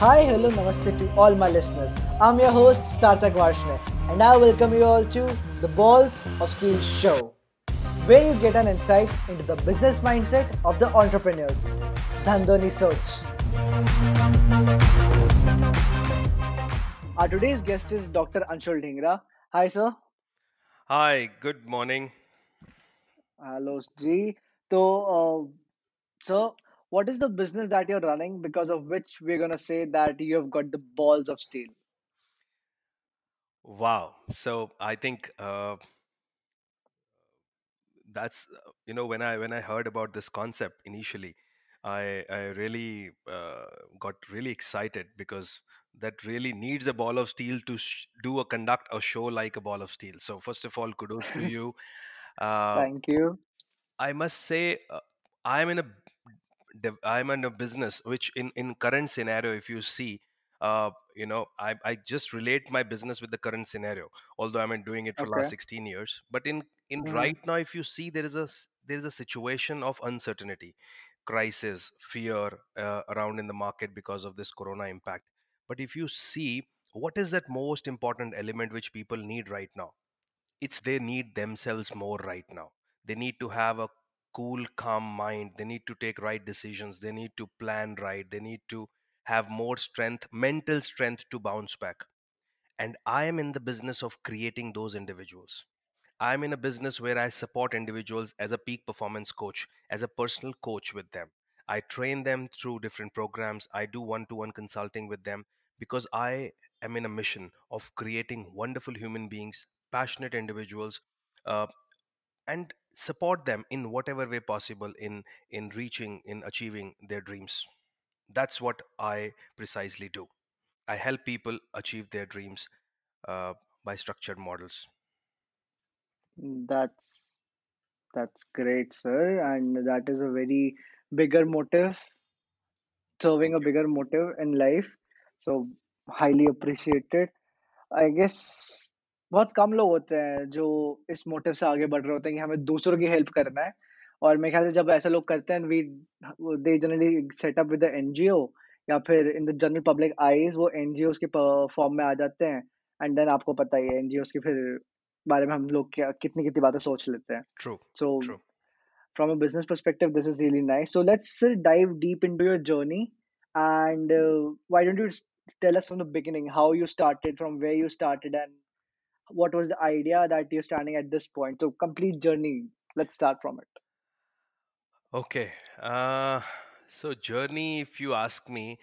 Hi, hello, namaste to all my listeners. I'm your host Sartak Varshne and I welcome you all to the Balls of Steel show, where you get an insight into the business mindset of the entrepreneurs. Dandoni Soch. Our today's guest is Dr. Anshul Dhingra. Hi, sir. Hi, good morning. Hello, G. So, uh, sir, what is the business that you're running because of which we're going to say that you have got the balls of steel wow so i think uh, that's you know when i when i heard about this concept initially i i really uh, got really excited because that really needs a ball of steel to sh- do a conduct a show like a ball of steel so first of all kudos to you uh, thank you i must say uh, i'm in a i'm in a business which in in current scenario if you see uh, you know I, I just relate my business with the current scenario although i've been doing it for okay. last 16 years but in in mm-hmm. right now if you see there is a there is a situation of uncertainty crisis fear uh, around in the market because of this corona impact but if you see what is that most important element which people need right now it's they need themselves more right now they need to have a cool calm mind they need to take right decisions they need to plan right they need to have more strength mental strength to bounce back and i am in the business of creating those individuals i'm in a business where i support individuals as a peak performance coach as a personal coach with them i train them through different programs i do one to one consulting with them because i am in a mission of creating wonderful human beings passionate individuals uh, and support them in whatever way possible in in reaching in achieving their dreams that's what i precisely do i help people achieve their dreams uh, by structured models that's that's great sir and that is a very bigger motive serving a bigger motive in life so highly appreciated i guess बहुत कम लोग होते हैं जो इस motive से आगे बढ़ रहे होते हैं कि हमें दूसरों की हेल्प करना है और मेरे ख्याल से जब ऐसे लोग करते हैं we they generally set up with the NGO या फिर in the general public eyes वो एनजीओ के फॉर्म में आ जाते हैं एंड देन आपको पता ही है एनजीओ के फिर बारे में हम लोग क्या कितनी कितनी बातें सोच लेते हैं true so from a business perspective, this is really nice so let's dive deep into your journey. And uh, why don't you tell us from the beginning how you started, from where you started, and what was the idea that you're standing at this point so complete journey let's start from it okay uh, so journey if you ask me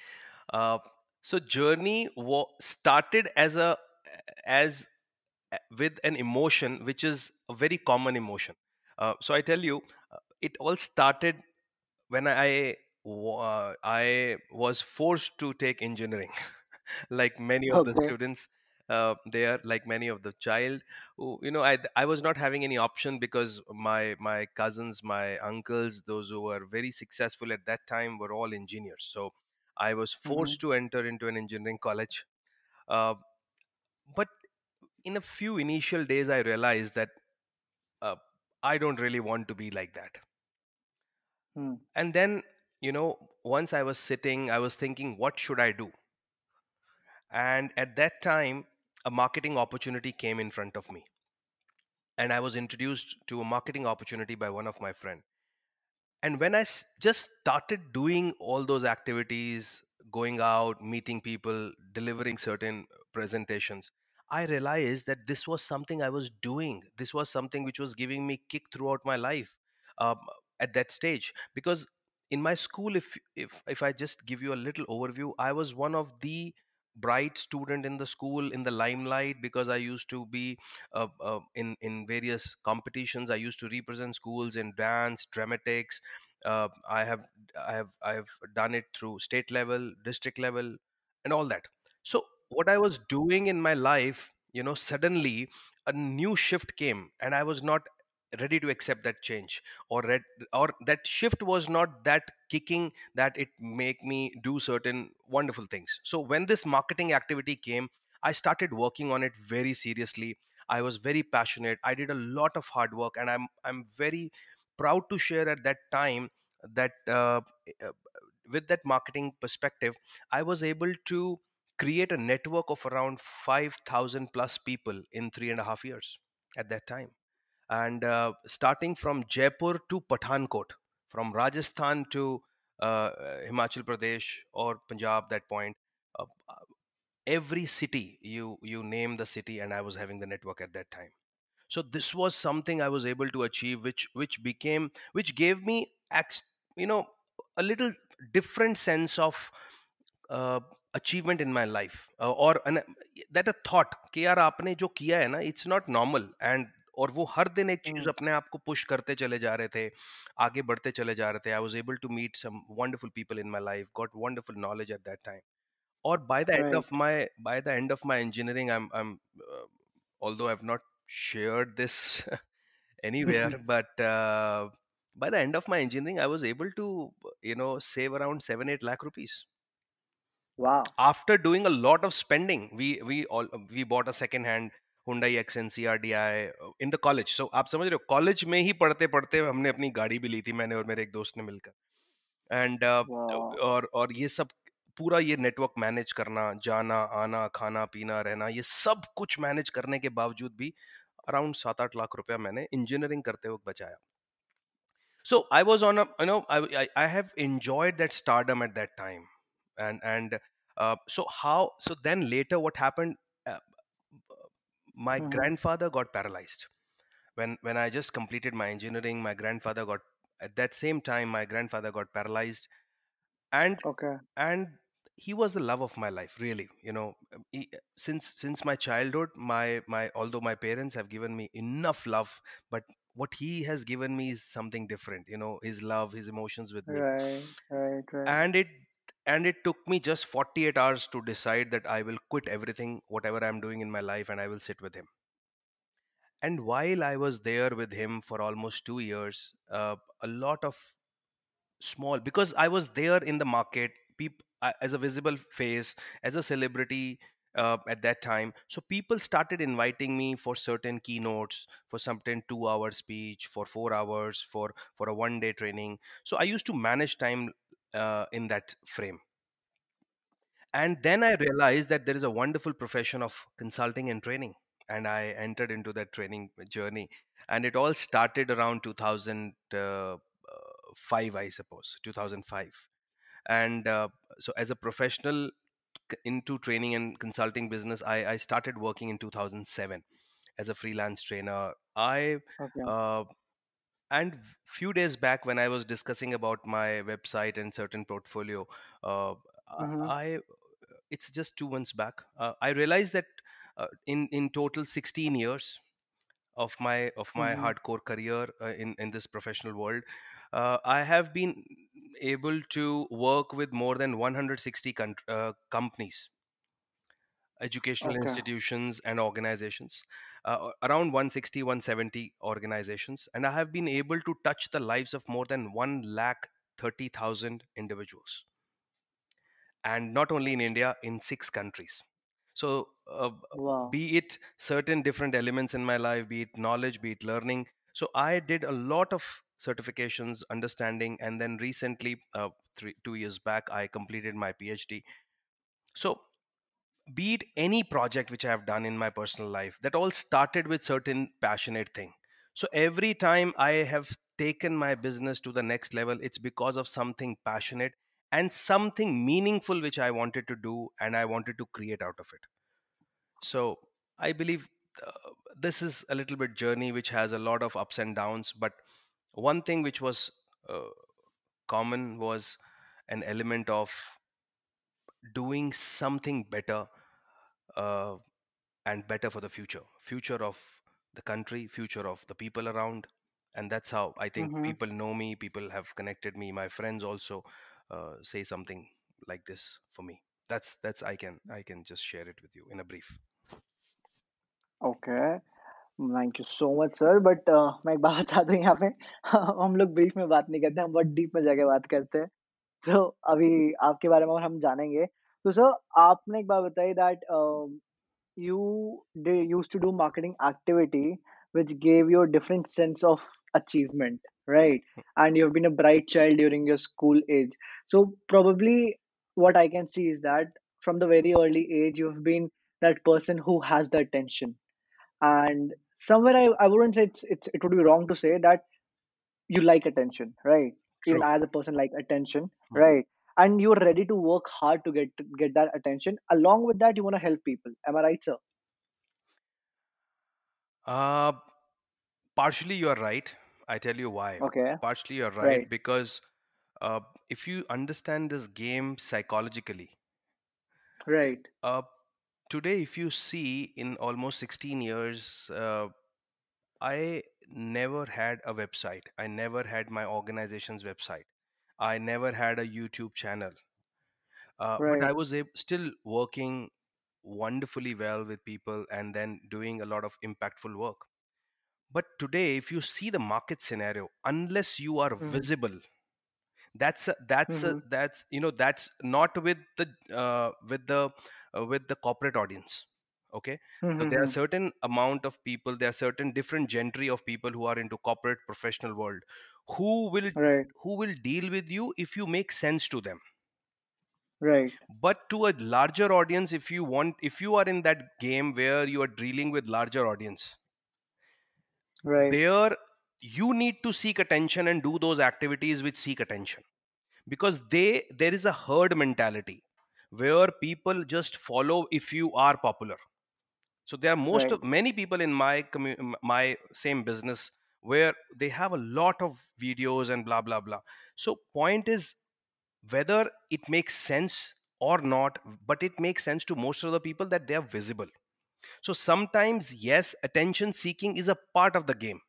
uh, so journey wa- started as a as with an emotion which is a very common emotion uh, so i tell you uh, it all started when i i was forced to take engineering like many of okay. the students uh, there like many of the child who, you know i i was not having any option because my my cousins my uncles those who were very successful at that time were all engineers so i was mm-hmm. forced mm-hmm. to enter into an engineering college uh, but in a few initial days i realized that uh, i don't really want to be like that mm. and then you know once i was sitting i was thinking what should i do and at that time a marketing opportunity came in front of me. And I was introduced to a marketing opportunity by one of my friend. And when I s- just started doing all those activities, going out, meeting people, delivering certain presentations, I realized that this was something I was doing. This was something which was giving me kick throughout my life um, at that stage. Because in my school, if if if I just give you a little overview, I was one of the bright student in the school in the limelight because i used to be uh, uh, in in various competitions i used to represent schools in dance dramatics uh, i have i have i have done it through state level district level and all that so what i was doing in my life you know suddenly a new shift came and i was not ready to accept that change or read, or that shift was not that kicking that it make me do certain wonderful things so when this marketing activity came i started working on it very seriously i was very passionate i did a lot of hard work and i'm i'm very proud to share at that time that uh, uh with that marketing perspective i was able to create a network of around 5000 plus people in three and a half years at that time and uh, starting from Jaipur to Pathankot, from Rajasthan to uh, uh, Himachal Pradesh or Punjab. That point, uh, every city you you name the city, and I was having the network at that time. So this was something I was able to achieve, which which became which gave me you know a little different sense of. Achievement in my life और that a thought कि यार आपने जो किया है ना it's not normal and और वो हर दिन एक चीज अपने आप को पुश करते चले जा रहे थे आगे बढ़ते चले जा रहे थे I was able to meet some wonderful people in my life got wonderful knowledge at that time और by the end of my by the end of my engineering I am although I have not shared this anywhere but uh, by the end of my engineering i was able to you know save around 7 8 lakh rupees wow after doing a lot of spending we we all we bought a second hand Hyundai Accent C R D I in the college so आप समझ रहे हो college में ही पढ़ते पढ़ते हमने अपनी गाड़ी भी ली थी मैंने और मेरे एक दोस्त ने मिलकर एंड uh, wow. और और ये सब पूरा ये नेटवर्क मैनेज करना जाना आना खाना पीना रहना ये सब कुछ मैनेज करने के बावजूद भी अराउंड सात आठ लाख रुपया मैंने इंजीनियरिंग करते वक्त बचाया so I was on a no I have enjoyed that enjoyed at that time and and so how so then later so happened my mm-hmm. grandfather got paralyzed when when i just completed my engineering my grandfather got at that same time my grandfather got paralyzed and okay and he was the love of my life really you know um, he, uh, since since my childhood my my although my parents have given me enough love but what he has given me is something different you know his love his emotions with me right right, right. and it and it took me just 48 hours to decide that I will quit everything, whatever I'm doing in my life, and I will sit with him. And while I was there with him for almost two years, uh, a lot of small, because I was there in the market peop, as a visible face, as a celebrity uh, at that time. So people started inviting me for certain keynotes, for something two hour speech, for four hours, for, for a one day training. So I used to manage time uh, in that frame and then i realized that there is a wonderful profession of consulting and training and i entered into that training journey and it all started around 2005 uh, i suppose 2005 and uh, so as a professional into training and consulting business I, I started working in 2007 as a freelance trainer i okay. uh, and few days back when i was discussing about my website and certain portfolio uh, mm-hmm. i it's just two months back uh, i realized that uh, in in total 16 years of my of my mm-hmm. hardcore career uh, in in this professional world uh, i have been able to work with more than 160 con- uh, companies educational okay. institutions and organizations uh, around 160 170 organizations and i have been able to touch the lives of more than 1 lakh 30000 individuals and not only in india in six countries so uh, wow. be it certain different elements in my life be it knowledge be it learning so i did a lot of certifications understanding and then recently uh, three, two years back i completed my phd so be it any project which I have done in my personal life, that all started with certain passionate thing. So every time I have taken my business to the next level, it's because of something passionate and something meaningful which I wanted to do and I wanted to create out of it. So I believe uh, this is a little bit journey which has a lot of ups and downs. But one thing which was uh, common was an element of doing something better uh, and better for the future future of the country future of the people around and that's how i think mm-hmm. people know me people have connected me my friends also uh, say something like this for me that's that's i can i can just share it with you in a brief okay thank you so much sir but मैं एक बात बता दूं यहाँ पे हम लोग brief में बात नहीं करते हम बहुत डीप में जाके बात करते हैं तो so, अभी आपके बारे में और हम जानेंगे so सर आपने एक बात बताई that um, you used to do marketing activity which gave you a different sense of achievement right and you've been a bright child during your school age so probably what i can see is that from the very early age you've been that person who has the attention and somewhere i, I wouldn't say it's, it's it would be wrong to say that you like attention right True. even as a person like attention mm-hmm. right and you're ready to work hard to get get that attention along with that you want to help people am i right sir Uh, partially you're right. I tell you why. Okay. Partially you're right, right. because uh, if you understand this game psychologically, right. Uh, today, if you see in almost 16 years, uh, I never had a website. I never had my organization's website. I never had a YouTube channel. Uh, right. But I was still working wonderfully well with people and then doing a lot of impactful work. But today, if you see the market scenario, unless you are mm-hmm. visible, that's a, that's mm-hmm. a, that's you know that's not with the uh, with the uh, with the corporate audience okay mm-hmm. so there are hmm. certain amount of people there are certain different gentry of people who are into corporate professional world who will right. who will deal with you if you make sense to them right but to a larger audience if you want if you are in that game where you are dealing with larger audience right there you need to seek attention and do those activities which seek attention because they there is a herd mentality where people just follow if you are popular so there are most right. of many people in my commu- my same business where they have a lot of videos and blah blah blah so point is whether it makes sense or not but it makes sense to most of the people that they are visible so sometimes yes attention seeking is a part of the game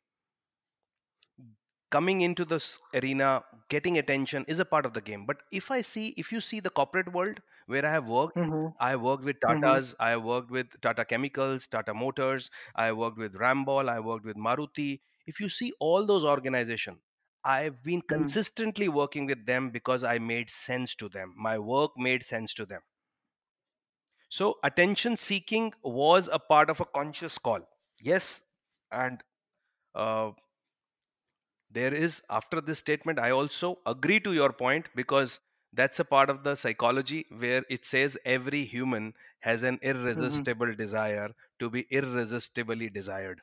coming into this arena getting attention is a part of the game but if i see if you see the corporate world where i have worked mm-hmm. i have worked with mm-hmm. tatas mm-hmm. i have worked with tata chemicals tata motors i have worked with rambol i worked with maruti if you see all those organizations i've been mm-hmm. consistently working with them because i made sense to them my work made sense to them so attention seeking was a part of a conscious call yes and uh, there is after this statement i also agree to your point because that's a part of the psychology where it says every human has an mm-hmm. irresistible mm-hmm. desire to be irresistibly desired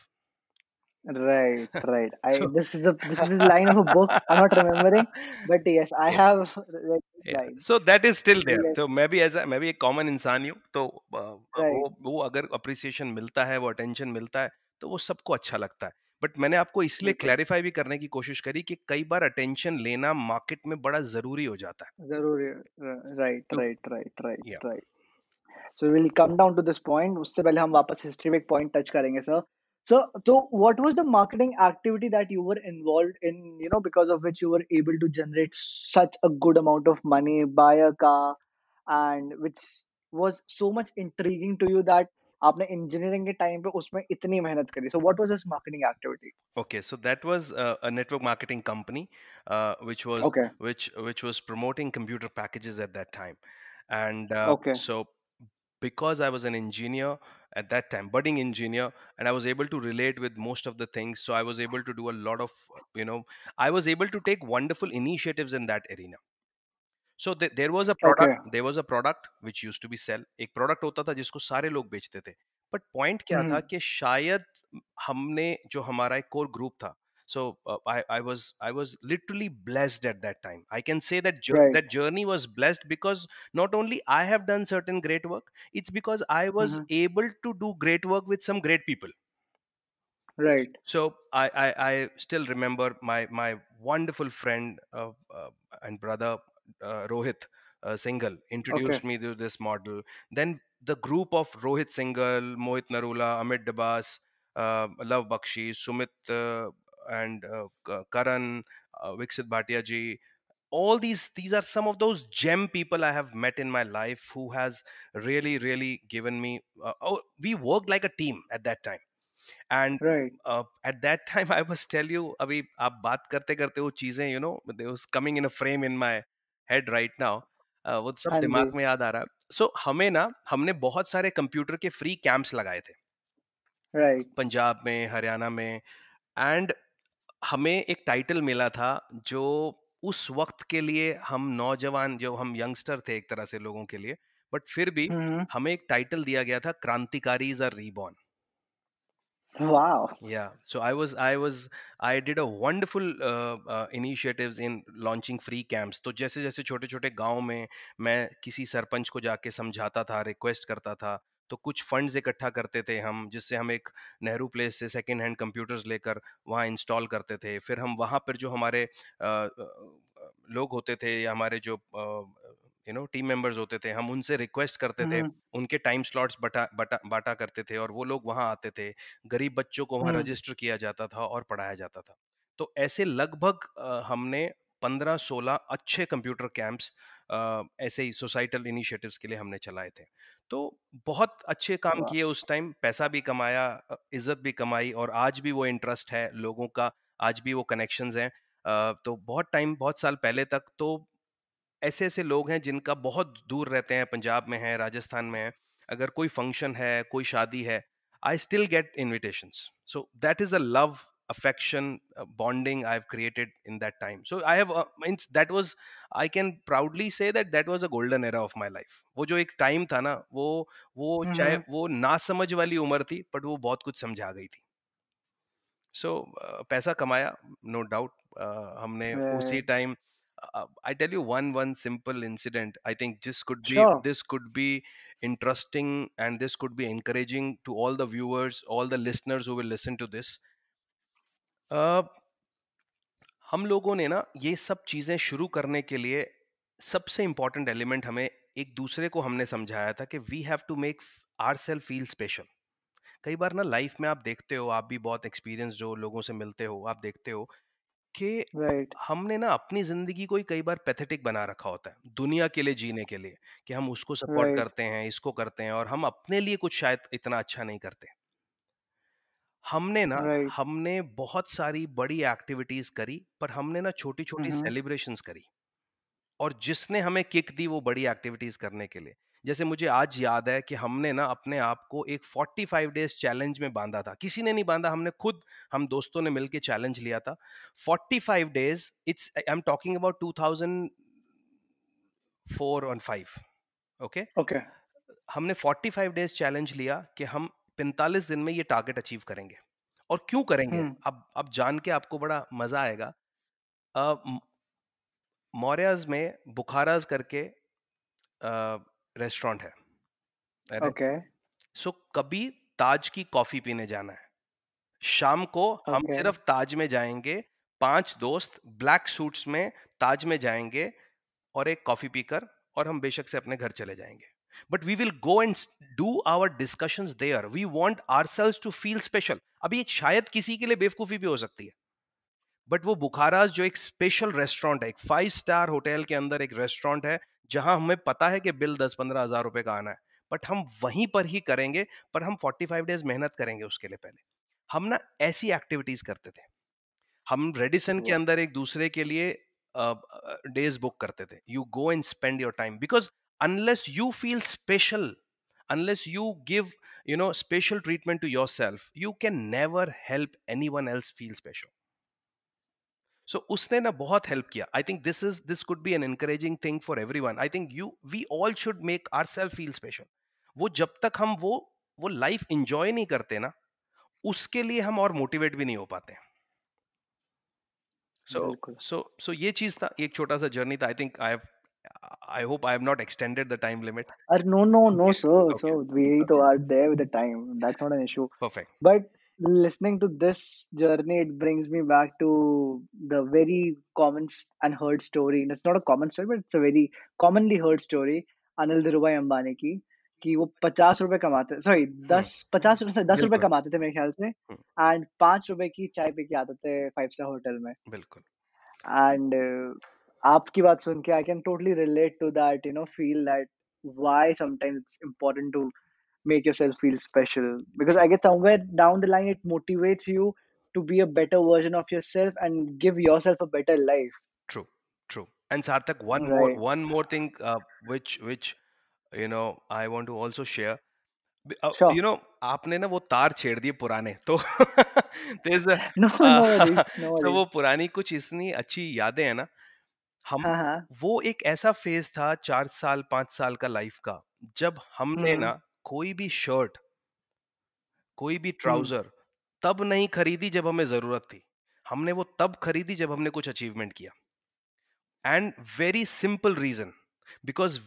right right i so, this is the this is the line of a book i'm not remembering but yes i yeah. have like, yeah. so that is still there so maybe as a maybe a common इंसान you तो uh, right. वो वो अगर appreciation मिलता है वो attention मिलता है तो वो सबको अच्छा लगता है बट मैंने आपको इसलिए क्लैरिफाई भी करने की कोशिश करी कि कई बार अटेंशन लेना मार्केट में बड़ा जरूरी हो जाता है जरूरी right right right right right so will come down to this point उससे पहले हम वापस हिस्ट्री में एक पॉइंट टच करेंगे sir So, so what was the marketing activity that you were involved in, you know, because of which you were able to generate such a good amount of money, buy a car, and which was so much intriguing to you that आपने engineering के time पे उसमें इतनी मेहनत करी so what was this marketing activity okay so that was a network marketing company which was which which was promoting computer packages at that time and so because I was an engineer at that time, budding engineer, and I was able to relate with most of the things. So I was able to do a lot of, you know, I was able to take wonderful initiatives in that arena. So there was a product there was a product which use to be sell एक product होता था जिसको सारे लोग बेचते थे but point क्या था कि शायद हमने जो हमारा एक कोर ग्रुप था so uh, I, was i was literally blessed at that time i can say that jo- journey was blessed because not only i have done certain great work it's because i was mm-hmm. able to do great work with some great people right so I, I i, still remember my my wonderful friend uh, uh, and brother uh, Rohit uh, Singhal introduced okay. me to this model. Then the group of Rohit Singhal, Mohit Narula, Amit Dabas, uh, Love Bakshi, Sumit and Karan, Viksit Bhatia all these these are some of those gem people i have met in my life who has really really given me uh, oh we worked like a team at that time and right. uh, at that time i must tell you abhi aap baat karte you know they was coming in a frame in my head right now वो सब हाँ दिमाग में याद आ रहा है सो हमें ना हमने बहुत सारे कंप्यूटर के फ्री कैंप्स लगाए थे राइट पंजाब में हरियाणा में एंड हमें एक टाइटल मिला था जो उस वक्त के लिए हम नौजवान जो हम यंगस्टर थे एक तरह से लोगों के लिए बट फिर भी हमें एक टाइटल दिया गया था क्रांतिकारीज are reborn Wow. Yeah. So I was, I was, I did a wonderful uh, uh, initiatives in launching free camps. to jaise jaise chote chote gaon mein main kisi sarpanch ko jaake samjhata tha request karta tha तो कुछ funds इकट्ठा करते थे हम जिससे हम एक Nehru Place से सेकेंड हैंड कंप्यूटर्स लेकर वहाँ इंस्टॉल करते थे फिर हम वहाँ पर जो हमारे आ, लोग होते थे या हमारे जो यू नो टीम मेंबर्स होते थे हम उनसे रिक्वेस्ट करते थे हम्म। उनके टाइम स्लॉट्स बटा बटा बांटा करते थे और वो लोग वहाँ आते थे गरीब बच्चों को वहाँ रजिस्टर हम्म। किया जाता था और पढ़ाया जाता था तो ऐसे लगभग हमने पंद्रह सोलह अच्छे कंप्यूटर कैंप्स ऐसे ही सोसाइटल इनिशिएटिव्स के लिए हमने चलाए थे तो बहुत अच्छे काम किए उस टाइम पैसा भी कमाया इज्जत भी कमाई और आज भी वो इंटरेस्ट है लोगों का आज भी वो कनेक्शंस हैं तो बहुत टाइम बहुत साल पहले तक तो ऐसे ऐसे लोग हैं जिनका बहुत दूर रहते हैं पंजाब में है राजस्थान में है अगर कोई फंक्शन है कोई शादी है I still get invitation so that is a love affection bonding I have created in that time so I have have that uh, means I can proudly say that that that a golden era of era life वो जो एक time था ना वो वो mm-hmm. चाहे हम्म। वो ना समझ वाली उम्र थी बट वो बहुत कुछ समझा गई थी सो so, uh, पैसा कमाया नो no डाउट uh, हमने yeah. उसी time uh, I tell you one one simple incident. I think this could be sure. this could be interesting and this could be encouraging to all the viewers, all the listeners who will listen to this. Uh, हम लोगों ने ना ये सब चीजें शुरू करने के लिए सबसे इम्पोर्टेंट एलिमेंट हमें एक दूसरे को हमने समझाया था कि we have to make our self feel special कई बार ना लाइफ में आप देखते हो आप भी बहुत एक्सपीरियंस हो लोगों से मिलते हो आप देखते हो कि right. हमने ना अपनी जिंदगी को ही कई बार पैथेटिक बना रखा होता है दुनिया के लिए जीने के लिए कि हम उसको सपोर्ट right. करते हैं इसको करते हैं और हम अपने लिए कुछ शायद इतना अच्छा नहीं करते हमने ना right. हमने बहुत सारी बड़ी एक्टिविटीज करी पर हमने ना छोटी छोटी सेलिब्रेशन करी और जिसने हमें किक दी वो बड़ी एक्टिविटीज करने के लिए जैसे मुझे आज याद है कि हमने ना अपने आप को एक 45 डेज चैलेंज में बांधा था किसी ने नहीं बांधा हमने खुद हम दोस्तों ने मिलकर चैलेंज लिया था 45 days it's I am talking about 2004 और 5 ओके ओके हमने 45 डेज चैलेंज लिया कि हम 45 दिन में ये टारगेट अचीव करेंगे और क्यों करेंगे hmm. अब अब जान के आपको बड़ा मजा आएगा uh, मौर्याज में बुखाराज करके uh, रेस्टोरेंट है ओके सो कभी ताज की कॉफी पीने जाना है शाम को हम सिर्फ ताज में जाएंगे पांच दोस्त ब्लैक सूट्स में ताज में जाएंगे और एक कॉफी पीकर और हम बेशक से अपने घर चले जाएंगे but we will go and do our discussion there we are selves to feel special अभी एक शायद किसी के लिए बेवकूफी भी हो सकती है बट वो बुखाराज जो एक स्पेशल रेस्टोरेंट है एक फाइव स्टार होटल के अंदर एक रेस्टोरेंट है जहां हमें पता है कि बिल दस पंद्रह हजार रुपए का आना है बट हम वहीं पर ही करेंगे पर हम फोर्टी फाइव डेज मेहनत करेंगे उसके लिए पहले हम ना ऐसी एक्टिविटीज करते थे हम रेडिसन के अंदर एक दूसरे के लिए डेज बुक करते थे you go and spend your time because unless you feel special give you know special treatment to yourself you can never help anyone else feel special so so, उसने ना बहुत help किया I think this is this could be an encouraging thing for everyone I think you we all should make our self feel special वो जब तक हम वो वो लाइफ इंजॉय नहीं करते ना उसके लिए हम और मोटिवेट भी नहीं हो पाते सो सो सो ये चीज था एक छोटा सा जर्नी था I think I I hope I have not extended the time limit. Uh, no, no, no, sir. Okay. So we okay. तो are there with the time. That's not an issue. Perfect. But listening to this journey it brings me back to the very common and heard story and it's not a common story but it's a very commonly heard story anil Dhirubhai Ambani की कि वो पचास रुपए कमाते sorry हम्म, दस पचास रुपए से दस रुपए बिल्कुल कमाते थे मेरे ख्याल से हम्म, एंड पाँच रुपए की चाय पी के आते थे फाइव स्टार होटल में बिल्कुल एंड uh, आपकी बात सुन के I can totally relate to that you know feel that why sometimes it's important to make yourself feel special because i get somewhere down the line it motivates you to be a better version of yourself and give yourself a better life true true and sarthak one right. more one more thing uh, which which you know i want to also share you know आपने ना वो तार छेड़ दिए पुराने तो तो वो पुरानी कुछ इतनी अच्छी यादें हैं ना हम वो एक ऐसा फेज था चार साल पांच साल का लाइफ का जब हमने ना कोई भी शर्ट कोई भी ट्राउजर तब नहीं खरीदी जब हमें जरूरत थी हमने वो तब खरीदी जब हमने कुछ अचीवमेंट किया and very simple reason because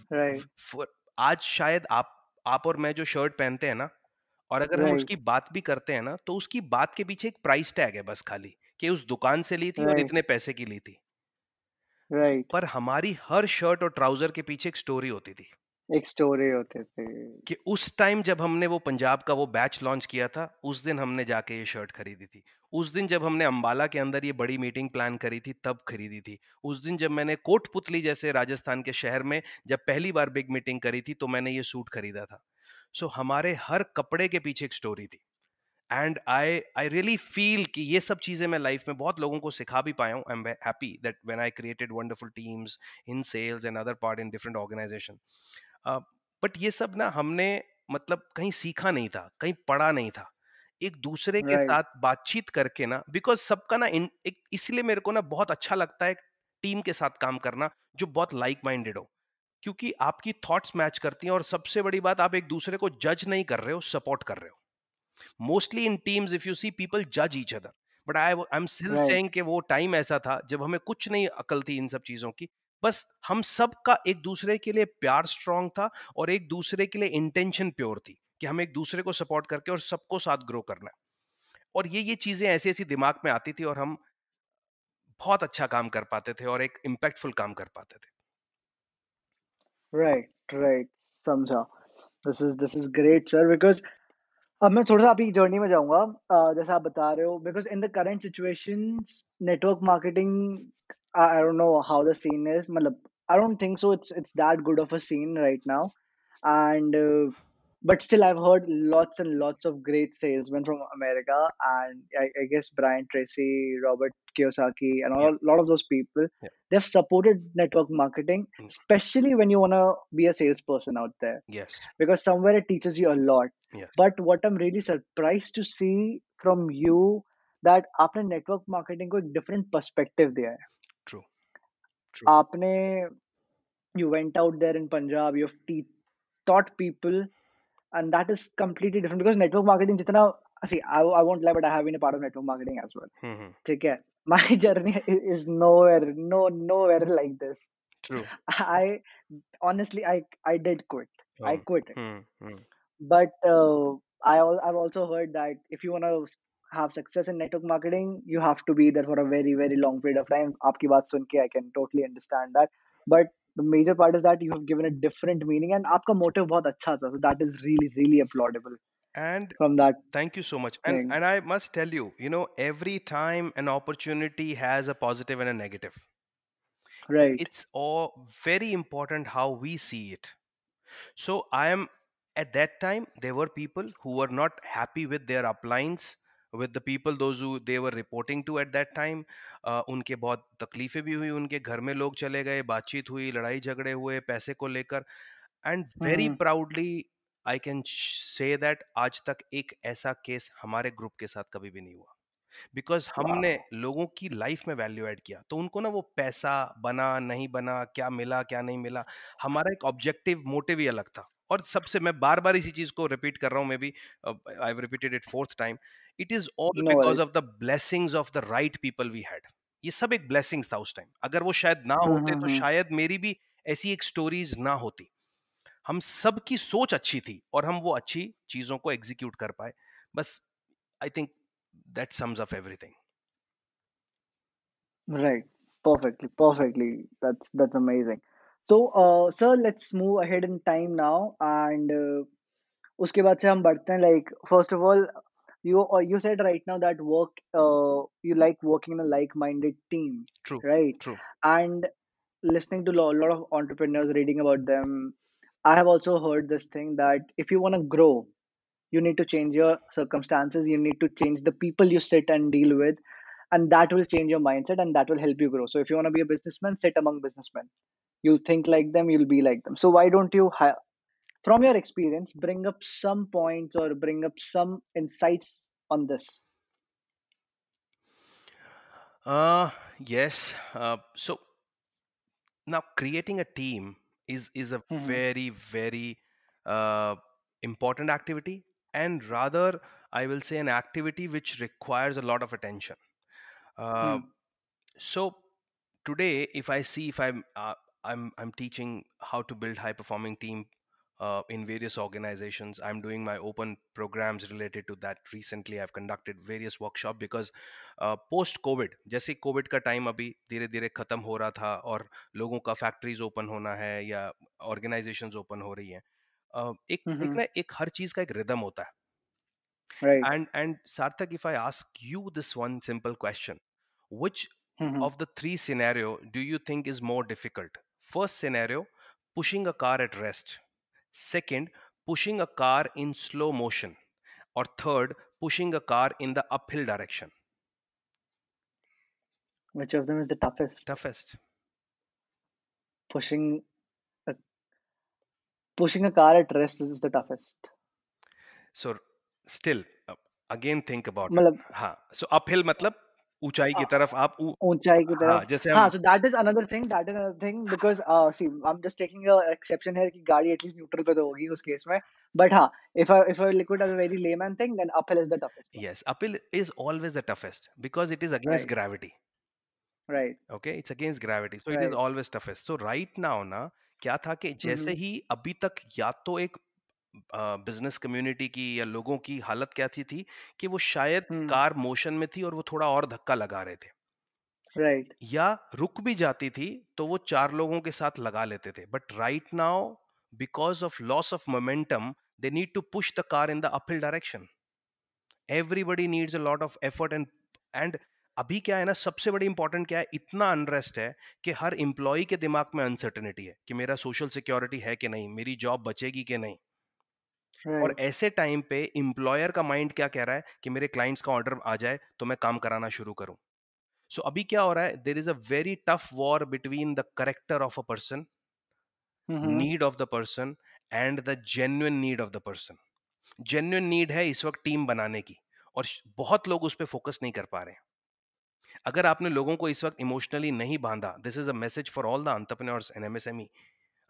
आज शायद आप आप और मैं जो शर्ट पहनते हैं ना और अगर right. हम उसकी बात भी करते हैं ना तो उसकी बात के पीछे एक प्राइस टैग है बस खाली कि उस दुकान से ली थी right. और इतने पैसे की ली थी right. पर हमारी हर शर्ट और ट्राउजर के पीछे एक स्टोरी होती थी एक स्टोरी होते थे कि उस टाइम जब हमने वो पंजाब का वो बैच लॉन्च किया था उस दिन हमने जाके ये शर्ट खरीदी थी उस दिन जब हमने अंबाला के अंदर ये बड़ी मीटिंग प्लान करी थी तब खरीदी थी उस दिन जब मैंने कोटपुतली जैसे राजस्थान के शहर में जब पहली बार बिग मीटिंग करी थी तो मैंने ये सूट खरीदा था सो so, हमारे हर कपड़े के पीछे एक स्टोरी थी and I I really feel कि ये सब चीज़ें मैं लाइफ में बहुत लोगों को सिखा भी पाया हूँ I am happy that when I created wonderful teams in sales and other part in different organization but ये सब ना हमने मतलब कहीं सीखा नहीं था कहीं पढ़ा नहीं था एक दूसरे के साथ बातचीत करके ना बिकॉज सबका ना एक इसलिए मेरे को ना बहुत अच्छा लगता है टीम के साथ काम करना जो बहुत लाइक माइंडेड हो क्योंकि आपकी थॉट्स मैच करती हैं और सबसे बड़ी बात आप एक दूसरे को जज नहीं कर रहे हो सपोर्ट कर रहे हो mostly in teams if you see people जज each other but I I am still saying कि वो टाइम ऐसा था जब हमें कुछ नहीं अकल थी इन सब चीज़ों की बस हम सब का एक दूसरे के लिए प्यार स्ट्रांग था और एक दूसरे के लिए इंटेंशन प्योर थी कि हम एक दूसरे को सपोर्ट करके और सबको साथ ग्रो करना है और ये ये चीज़ें ऐसी ऐसी दिमाग में आती थी और हम बहुत अच्छा काम कर पाते थे और एक इम्पैक्टफुल काम कर पाते थे राइट राइट समझा this is this is great sir because अब मैं थोड़ा सा आपकी जर्नी में जाऊंगा जैसा आप बता रहे हो because in the current situation network marketing I, I don't know how the scene is. I don't think so. It's it's that good of a scene right now, and uh, but still, I've heard lots and lots of great salesmen from America, and I, I guess Brian Tracy, Robert Kiyosaki, and Yeah. a lot of those people. Yeah. They've supported network marketing, Mm. especially when you wanna be a salesperson out there, Yes. because somewhere it teaches you a lot. Yes. But what I'm really surprised to see from you that after network marketing को एक different perspective there. True. you went out there in Punjab, you've taught people, and that is completely different because network marketing, jitna, see, I, I won't lie, but I have been a part of network marketing as well. Mm-hmm. Okay? My journey is nowhere, no, nowhere like this. True. I honestly, I, I did quit. I oh, quit. Hmm, hmm. But uh, I, I've also heard that if you want to have success in network marketing you have to be there for a very very long period of time aapki baat sunke i can totally understand that but the major part is that you have given a different meaning and aapka motive bahut acha tha so that is really really applaudable and from that thank you so much and, and i must tell you you know every time an opportunity has a positive and a negative right it's all very important how we see it so i am at that time there were people who were not happy with their uplines with the people those were reporting to at that time उनके बहुत तकलीफें भी हुई उनके घर में लोग चले गए बातचीत हुई लड़ाई झगड़े हुए पैसे को लेकर and very proudly I can say that आज तक एक ऐसा केस हमारे ग्रुप के साथ कभी भी नहीं हुआ बिकॉज हमने लोगों की लाइफ में वैल्यू एड किया तो उनको ना वो पैसा बना नहीं बना क्या मिला क्या नहीं मिला हमारा एक ऑब्जेक्टिव मोटिव ही अलग था और सबसे मैं बार बार इसी चीज को रिपीट कर रहा हूँ maybe I repeated it fourth time it is all because of the blessings of the right people we had ये सब एक ब्लेसिंग्स था उस टाइम अगर वो शायद ना होते तो शायद मेरी भी ऐसी एक स्टोरीज ना होती हम सब की सोच अच्छी थी और हम वो अच्छी चीजों को एग्जीक्यूट कर पाए बस I think that sums up everything right perfectly perfectly that's that's amazing so sir let's move ahead in time now and उसके बाद से हम बढ़ते हैं like first of all you or uh, you said right now that work uh, you like working in a like-minded team True. right True. and listening to a lot of entrepreneurs reading about them i have also heard this thing that if you want to grow you need to change your circumstances you need to change the people you sit and deal with and that will change your mindset and that will help you grow so if you want to be a businessman sit among businessmen you'll think like them you'll be like them so why don't you hi- from your experience bring up some points or bring up some insights on this uh yes uh, so now creating a team is is a mm-hmm. very very uh, important activity and rather i will say an activity which requires a lot of attention uh, mm. so today if i see if i'm uh, i'm i'm teaching how to build high performing team uh, in various organizations. I'm doing my open programs related to that. Recently, I've conducted various workshop because uh, post COVID, जैसे COVID का time अभी धीरे धीरे ख़त्म हो रहा था और लोगों का फैक्ट्रीज ओपन होना है या ऑर्गेनाइजेशन ओपन हो रही हैं uh, एक, mm-hmm. एक And and Sarthak, if I ask you this one simple question, which of the three scenarios do you think is more difficult? First scenario, pushing a car at rest Second, pushing a car in slow motion. Or third, pushing a car in the uphill direction. Which of them is the toughest? Toughest. Pushing a, pushing a car at rest is the toughest. So, still, uh, again think about Malab, it. हाँ, so uphill मतलब ऊंचाई की हाँ। तरफ आप ऊंचाई की हाँ, तरफ जैसे हाँ so that is another thing that is another thing because see I am just taking a exception here कि गाड़ी एटलीस्ट न्यूट्रल पे तो होगी उस केस में बट हाँ if I if I liquid a very layman thing then uphill is the toughest yes uphill is always the toughest because it is against gravity right okay it's against gravity so it is always toughest so right now ना क्या था कि mm-hmm. जैसे ही अभी तक या तो एक बिजनेस कम्युनिटी की या लोगों की हालत क्या थी थी कि वो शायद कार मोशन में थी और वो थोड़ा और धक्का लगा रहे थे राइट right. या रुक भी जाती थी तो वो चार लोगों के साथ लगा लेते थे but right now because of loss of momentum they need to push the car in the uphill direction everybody needs a lot of effort and and अभी क्या है ना सबसे बड़ी इंपॉर्टेंट क्या है इतना अनरेस्ट है कि हर इंप्लॉय के दिमाग में अनसर्टेनिटी है कि मेरा सोशल सिक्योरिटी है कि नहीं मेरी जॉब बचेगी कि नहीं right. और ऐसे टाइम पे इंप्लॉयर का माइंड क्या कह रहा है कि मेरे क्लाइंट्स का ऑर्डर आ जाए तो मैं काम कराना शुरू करूं सो so, अभी क्या हो रहा है there is a very tough war between the character of a person need of the person and the genuine need of the person genuine need है इस वक्त टीम बनाने की और बहुत लोग उस पर फोकस नहीं कर पा रहे अगर आपने लोगों को इस वक्त इमोशनली नहीं बांधा this is a message for all the entrepreneurs and MSME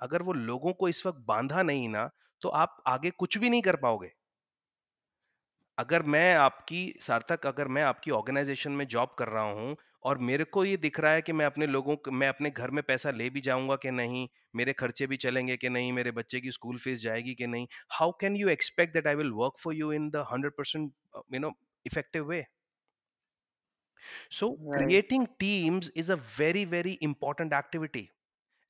अगर वो लोगों को इस वक्त बांधा नहीं ना तो आप आगे कुछ भी नहीं कर पाओगे अगर मैं आपकी सार्थक अगर मैं आपकी ऑर्गेनाइजेशन में जॉब कर रहा हूं और मेरे को ये दिख रहा है कि मैं अपने लोगों मैं अपने घर में पैसा ले भी जाऊंगा कि नहीं मेरे खर्चे भी चलेंगे कि नहीं मेरे बच्चे की स्कूल फीस जाएगी कि नहीं how can you expect that I will work for you in the hundred percent you know effective way so creating teams is a very very important activity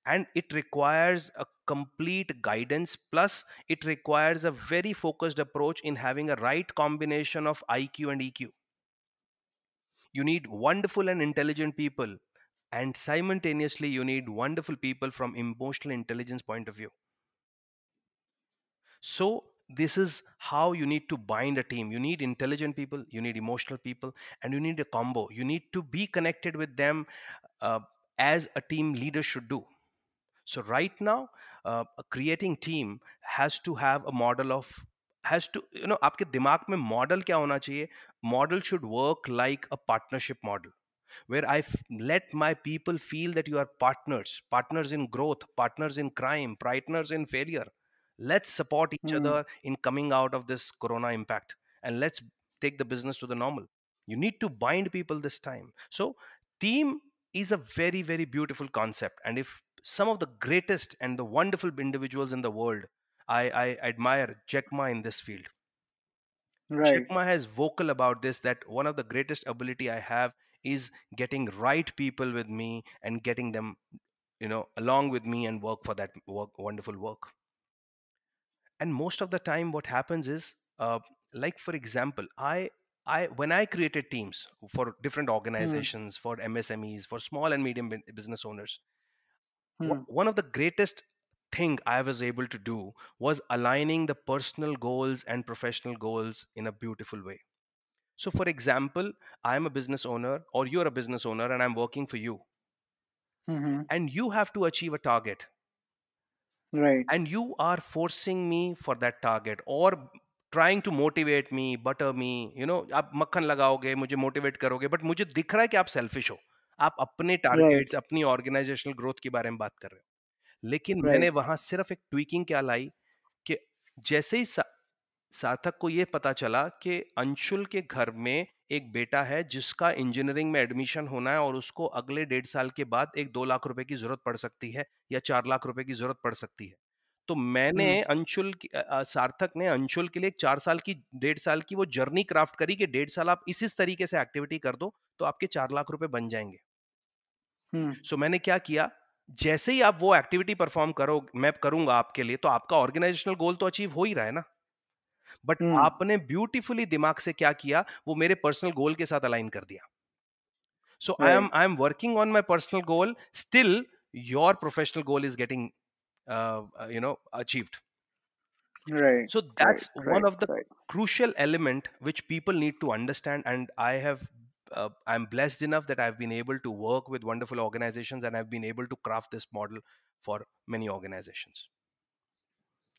and it requires a complete guidance plus it requires a very focused approach in having a right combination of IQ and EQ you need wonderful and intelligent people and simultaneously you need wonderful people from emotional intelligence point of view so this is how you need to bind a team you need intelligent people you need emotional people and you need a combo you need to be connected with them uh, as a team leader should do so right now, uh, a creating team has to have a model of has to you know. दिमाग में model क्या होना चाहिए Model should work like a partnership model, where I let my people feel that you are partners, partners in growth, partners in crime, partners in failure. Let's support each mm. other in coming out of this corona impact and let's take the business to the normal. You need to bind people this time. So, team is a very, very beautiful concept. And if some of the greatest and the wonderful individuals in the world I, I admire Jack Ma in this field. Right. Jack Ma is vocal about this that one of the greatest ability I have is getting right people with me and getting them, you know, along with me and work for that work, wonderful work. And most of the time, what happens is, uh, like for example, I I when I created teams for different hmm. organizations, mm. for MSMEs, for small and medium business owners, hmm. one of the greatest thing I was able to do was aligning the personal goals and professional goals in a beautiful way. So, for example, I'm a business owner, or you're a business owner, and I'm working for you. Mm-hmm. And you have to achieve a target. Right. And you are forcing me for that target or trying to motivate me, butter me, you know, आप मक्खन लगाओगे motivate karoge, but मुझे दिख रहा है selfish आप अपने targets right. अपनी ऑर्गेनाइजेशनल ग्रोथ के बारे में बात कर रहे हो लेकिन right. मैंने वहां सिर्फ एक ट्वीकिंग क्या लाई कि जैसे ही सा, सार्थक को यह पता चला कि अंशुल के घर में एक बेटा है जिसका इंजीनियरिंग में एडमिशन होना है और उसको अगले डेढ़ साल के बाद एक दो लाख रुपए की जरूरत पड़ सकती है या चार लाख रुपए की जरूरत पड़ सकती है तो मैंने अंशुल सार्थक ने अंशुल के लिए चार साल की डेढ़ साल की वो जर्नी क्राफ्ट करी कि डेढ़ साल आप इसी तरीके से एक्टिविटी कर दो तो आपके चार लाख रुपए बन जाएंगे हम्म। सो मैंने क्या किया जैसे ही आप वो एक्टिविटी परफॉर्म करो मैं करूंगा आपके लिए तो आपका ऑर्गेनाइजेशनल गोल तो अचीव हो ही रहा है ना बट हम्म। आपने ब्यूटीफुली दिमाग से क्या किया वो मेरे पर्सनल गोल के साथ अलाइन कर दिया so I am I am working on my personal goal still your professional goal is getting you know achieved right so that's right, one right, of the right. crucial element which people need to understand and i have uh, I'm blessed enough that I've been able to work with wonderful organizations and I've been able to craft this model for many organizations.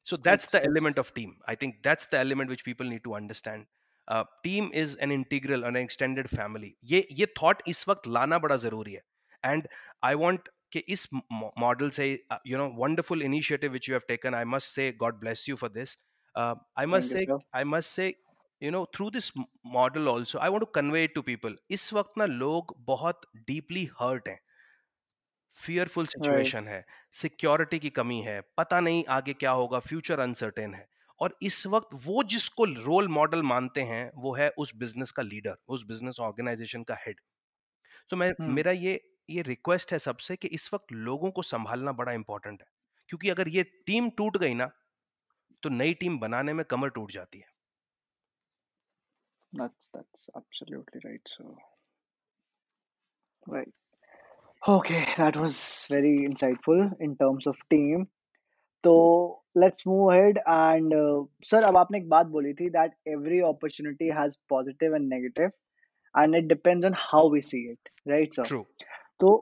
So that's the element of team. I think that's the element which people need to understand. Uh, is an integral and an extended family. ये ये thought इस वक्त लाना बड़ा जरूरी है and I want कि इस मॉडल से you know wonderful initiative which you have taken I must say God bless you for this I must say I must say. You know through this model also I want to convey to people इस वक्त ना लोग बहुत deeply hurt हैं fearful situation है security की कमी है पता नहीं आगे क्या होगा फ्यूचर अनसर्टेन है और इस वक्त वो जिसको रोल मॉडल मानते हैं वो है उस बिजनेस का लीडर उस बिजनेस ऑर्गेनाइजेशन का हेड तो मैं मेरा ये ये रिक्वेस्ट है सबसे कि इस वक्त लोगों को संभालना बड़ा इंपॉर्टेंट है क्योंकि अगर ये टीम टूट गई ना तो नई टीम बनाने में कमर टूट जाती है that's that's absolutely right so right okay that was very insightful in terms of team so let's move ahead and uh, sir ab aapne ek baat that every opportunity has positive and negative and it depends on how we see it right sir true so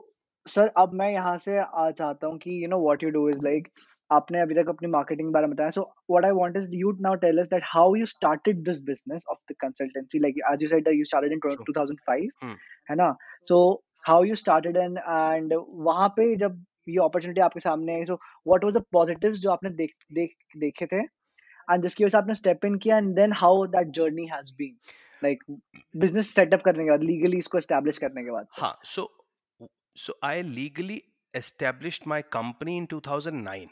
sir ab main yahan se aa chahta you know what you do is like आपने अभी तक अपनी marketing बारे में बताया so what I want is you now tell us that how you started this business of the consultancy like as you said that you started in 2005 है ना so how you started and and वहां पे जब ये opportunity आपके सामने आई so what was the positives जो आपने देख देख देखे थे एंड जिसकी वजह से आपने स्टेप इन किया and then how that journey has been like business setup करने के बाद लीगली इसको एस्टैब्लिश करने के बाद हां so so I legally established my company in 2009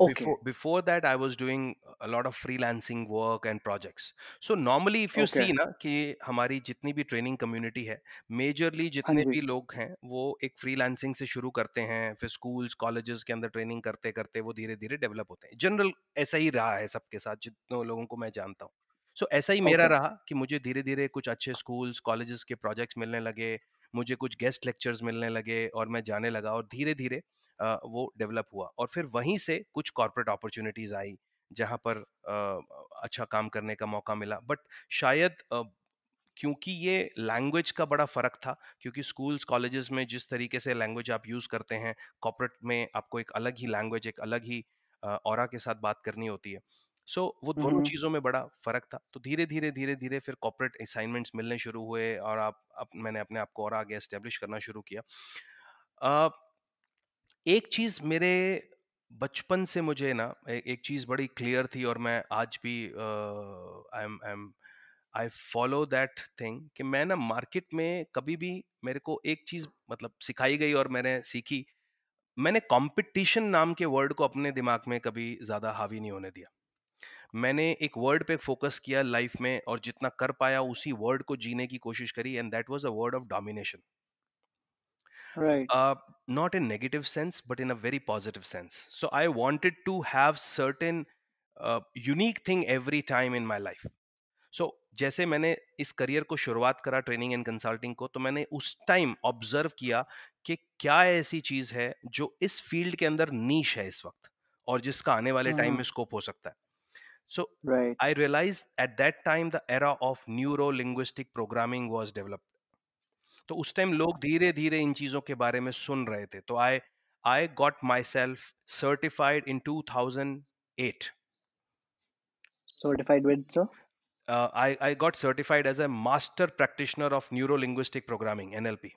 Okay. Before, before that, I was doing a lot of freelancing work and projects. So normally, if you okay. see ना कि हमारी जितनी भी ट्रेनिंग कम्युनिटी है मेजरली हाँ जितने जी। भी लोग हैं वो एक फ्रीलांसिंग से शुरू करते हैं फिर स्कूल्स कॉलेजेस के अंदर ट्रेनिंग करते करते वो धीरे धीरे डेवलप होते हैं जनरल ऐसा ही रहा है सबके साथ जितने लोगों को मैं जानता हूँ सो so, ऐसा ही मेरा okay. रहा कि मुझे धीरे धीरे कुछ अच्छे स्कूल्स कॉलेजेस के प्रोजेक्ट्स मिलने लगे मुझे कुछ गेस्ट लेक्चर्स मिलने लगे और मैं जाने लगा और धीरे धीरे वो डेवलप हुआ और फिर वहीं से कुछ कॉरपोरेट अपॉर्चुनिटीज़ आई जहाँ पर अच्छा काम करने का मौका मिला बट शायद क्योंकि ये लैंग्वेज का बड़ा फ़र्क था क्योंकि स्कूल्स कॉलेजेस में जिस तरीके से लैंग्वेज आप यूज़ करते हैं कॉपरेट में आपको एक अलग ही लैंग्वेज एक अलग ही और के साथ बात करनी होती है सो so, वो दोनों चीज़ों में बड़ा फ़र्क था तो धीरे धीरे धीरे धीरे फिर कॉपरेट असाइनमेंट्स मिलने शुरू हुए और आप अप, मैंने अपने आप को और आगे इस्टेब्लिश करना शुरू किया uh, एक चीज़ मेरे बचपन से मुझे ना एक चीज़ बड़ी क्लियर थी और मैं आज भी I am I am I follow that thing कि मैं ना मार्केट में कभी भी मेरे को एक चीज़ मतलब सिखाई गई और मैंने सीखी मैंने कंपटीशन नाम के वर्ड को अपने दिमाग में कभी ज़्यादा हावी नहीं होने दिया मैंने एक वर्ड पे फोकस किया लाइफ में और जितना कर पाया उसी वर्ड को जीने की कोशिश करी and that was a word of domination right uh, not in negative sense but in a very positive sense so i wanted to have certain uh, unique thing every time in my life so so, जैसे मैंने इस career को शुरुआत करा training and consulting को तो मैंने उस टाइम ऑब्जर्व किया कि क्या ऐसी चीज है जो इस फील्ड के अंदर नीच है इस वक्त और जिसका आने वाले टाइम hmm. में स्कोप हो सकता है so I realize at that time the era of neuro linguistic programming was develop तो उस टाइम लोग धीरे धीरे इन चीज़ों के बारे में सुन रहे थे तो I I got myself certified in two thousand eight certified with so. Uh, I, I got certified as a master practitioner of neuro linguistic programming nlp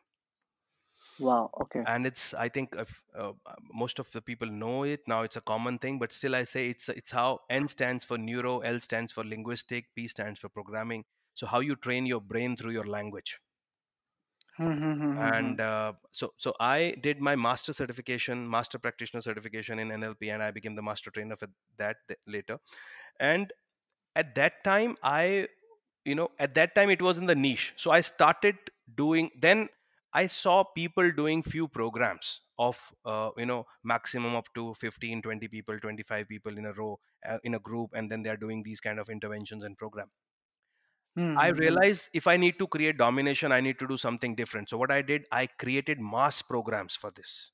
wow okay and it's i think if, uh, most of the people know it now it's a common thing but still i say it's it's how n stands for neuro l stands for linguistic p stands for programming so how you train your brain through your language Mm-hmm, and mm-hmm. uh, so so i did my master certification master practitioner certification in nlp and i became the master trainer for that th- later and at that time i you know at that time it was in the niche so i started doing then i saw people doing few programs of uh, you know maximum up to 15 20 people 25 people in a row uh, in a group and then they are doing these kind of interventions and program Mm-hmm. I hmm, hmm. realized if I need to create domination, I need to do something different. So what I did, I created mass programs for this.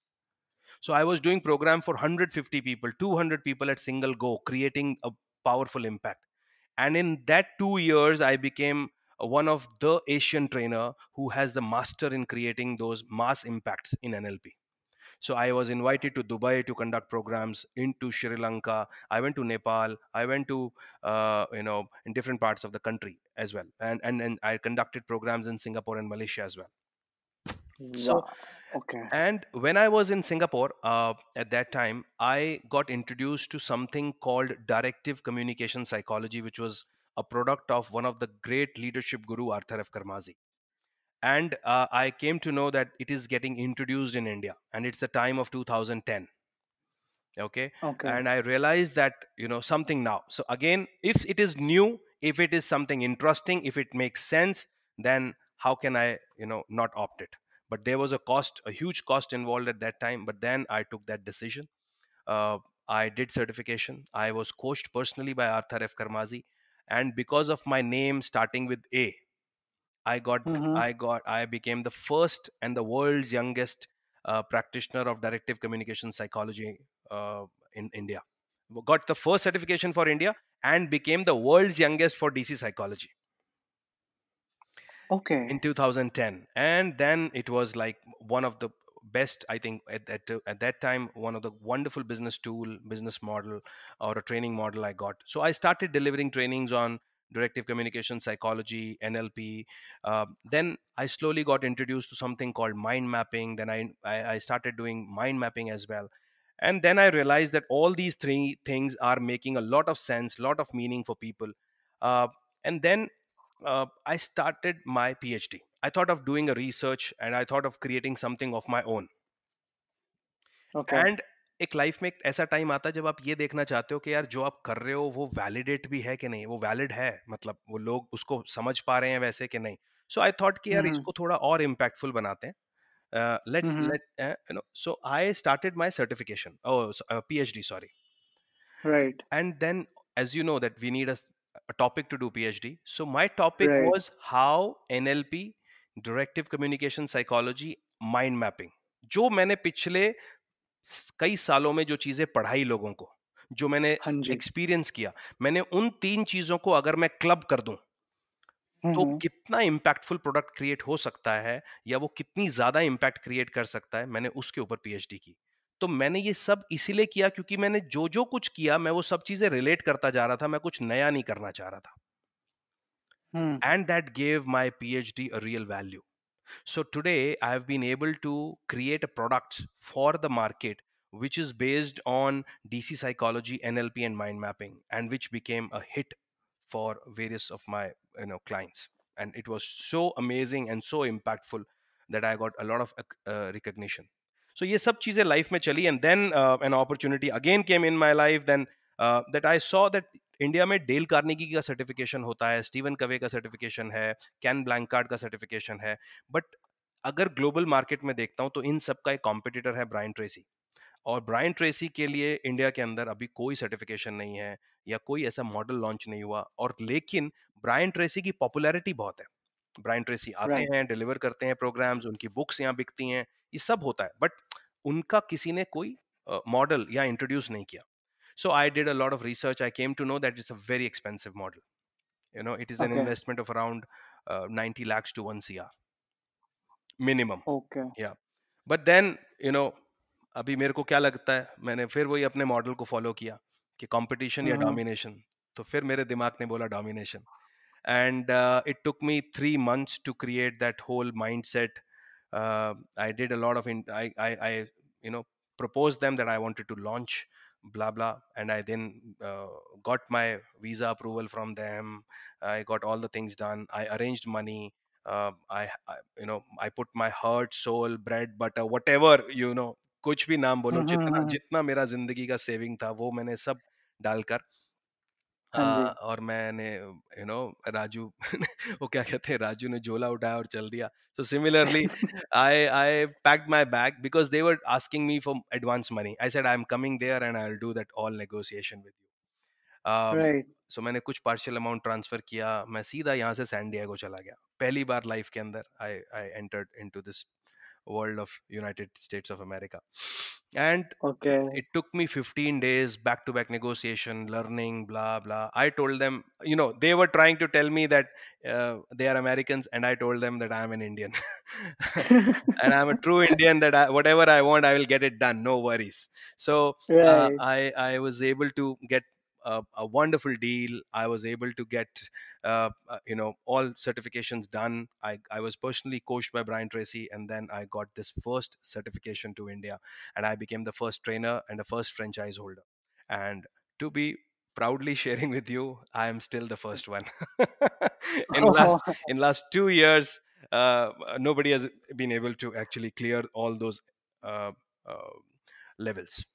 So I was doing program for 150 people, 200 people at single go, creating a powerful impact. And in that two years, I became one of the Asian trainer who has the master in creating those mass impacts in NLP. So I was invited to Dubai to conduct programs into Sri Lanka. I went to Nepal. I went to uh, you know in different parts of the country as well, and and and I conducted programs in Singapore and Malaysia as well. So, okay. And when I was in Singapore uh, at that time, I got introduced to something called directive communication psychology, which was a product of one of the great leadership guru Arthur F. Karmazi and uh, i came to know that it is getting introduced in india and it's the time of 2010 okay, okay. and i realized that you know something now so again if it is new if it is something interesting if it makes sense then how can i you know not opt it but there was a cost a huge cost involved at that time but then i took that decision uh, i did certification i was coached personally by arthur f karmazi and because of my name starting with a I got, mm-hmm. I got, I became the first and the world's youngest uh, practitioner of directive communication psychology uh, in India. Got the first certification for India and became the world's youngest for DC psychology. Okay. In 2010, and then it was like one of the best i think at that at that time one of the wonderful business tool business model or a training model i got so i started delivering trainings on directive communication psychology nlp uh, um, then i slowly got introduced to something called mind mapping then I, I, I started doing mind mapping as well and then i realized that all these three things are making a lot of sense lot of meaning for people uh, and then uh, i started my phd i thought of doing a research and i thought of creating something of my own okay and एक life में एक ऐसा time आता है जब आप ये देखना चाहते हो कि यार जो आप कर रहे हो वो वैलिडेट भी है कि नहीं वो वैलिड है मतलब वो लोग उसको समझ पा रहे हैं वैसे कि नहीं सो आई थॉट कि यार इसको थोड़ा और इम्पैक्टफुल बनाते हैं let let you know so I started my certification P H D sorry right and then as you know that we need a topic to do PhD. So my topic right. was how NLP, directive communication psychology, mind mapping. जो मैंने पिछले कई सालों में जो चीज़ें पढ़ाई लोगों को जो मैंने हाँ एक्सपीरियंस किया मैंने उन तीन चीज़ों को अगर मैं क्लब कर दूं तो कितना इम्पैक्टफुल प्रोडक्ट क्रिएट हो सकता है या वो कितनी ज़्यादा इम्पैक्ट क्रिएट कर सकता है मैंने उसके ऊपर पीएचडी की तो मैंने ये सब इसीलिए किया क्योंकि मैंने जो जो कुछ किया मैं वो सब चीज़ें रिलेट करता जा रहा था मैं कुछ नया नहीं करना चाह रहा था and that gave my P H D real value So today I have been able to create a product for the market which is based on DC psychology, NLP and mind mapping and which became a hit for various of my you know clients and it was so amazing and so impactful that I got a lot of uh, recognition. So yes, सब चीज़ें life में चली and then uh, an opportunity again came in my life then uh, that I saw that India में Dale Carnegie का certification होता है Steven कवे का सर्टिफिकेशन है कैन ब्लैंकार्ड का सर्टिफिकेशन है बट अगर ग्लोबल मार्केट में देखता हूँ तो इन सब का एक कॉम्पिटिटर है ब्राइन ट्रेसी और ब्राइन ट्रेसी के लिए इंडिया के अंदर अभी कोई सर्टिफिकेशन नहीं है या कोई ऐसा मॉडल लॉन्च नहीं हुआ और लेकिन ब्राइन ट्रेसी की पॉपुलैरिटी बहुत है ब्राइन ट्रेसी आते right. हैं डिलीवर करते हैं प्रोग्राम्स उनकी बुक्स यहाँ बिकती हैं ये सब होता है बट उनका किसी ने कोई मॉडल uh, या इंट्रोड्यूस नहीं किया so i did a lot of research i came to know that it's a very expensive model you know it is okay. an investment of around uh, 90 lakhs to 1 cr minimum okay yeah but then you know अभी मेरे को क्या लगता है मैंने फिर वही अपने मॉडल को फॉलो किया कि कंपटीशन या डोमिनेशन mm-hmm. तो फिर मेरे दिमाग ने बोला domination and it took me three months to create that whole mindset I did a lot of I I you know propose them that I wanted to launch blah blah and i then uh, got my visa approval from them i got all the things done i arranged money uh, I, I, you know i put my heart soul bread butter whatever you know कुछ भी नाम बोलो जितना जितना मेरा जिंदगी का saving था वो मैंने सब डालकर हाँ, हाँ और मैंने यू नो राजू वो क्या कहते हैं राजू ने झोला उठाया और चल दिया so similarly I I pack my bag because they were asking me for advance money I said I am coming there and I will do that all negotiation with you so मैंने कुछ partial amount transfer किया मैं सीधा यहाँ से San Diego चला गया पहली बार लाइफ के अंदर I I entered in this world of united states of america and okay it took me 15 days back to back negotiation learning blah blah i told them you know they were trying to tell me that uh, they are americans and i told them that i am an indian and i'm a true indian that I, whatever i want i will get it done no worries so uh, right. uh, i i was able to get a, a wonderful deal. I was able to get, uh, uh, you know, all certifications done. I, I was personally coached by Brian Tracy, and then I got this first certification to India, and I became the first trainer and the first franchise holder. And to be proudly sharing with you, I am still the first one. in last in last two years, uh, nobody has been able to actually clear all those uh, uh, levels.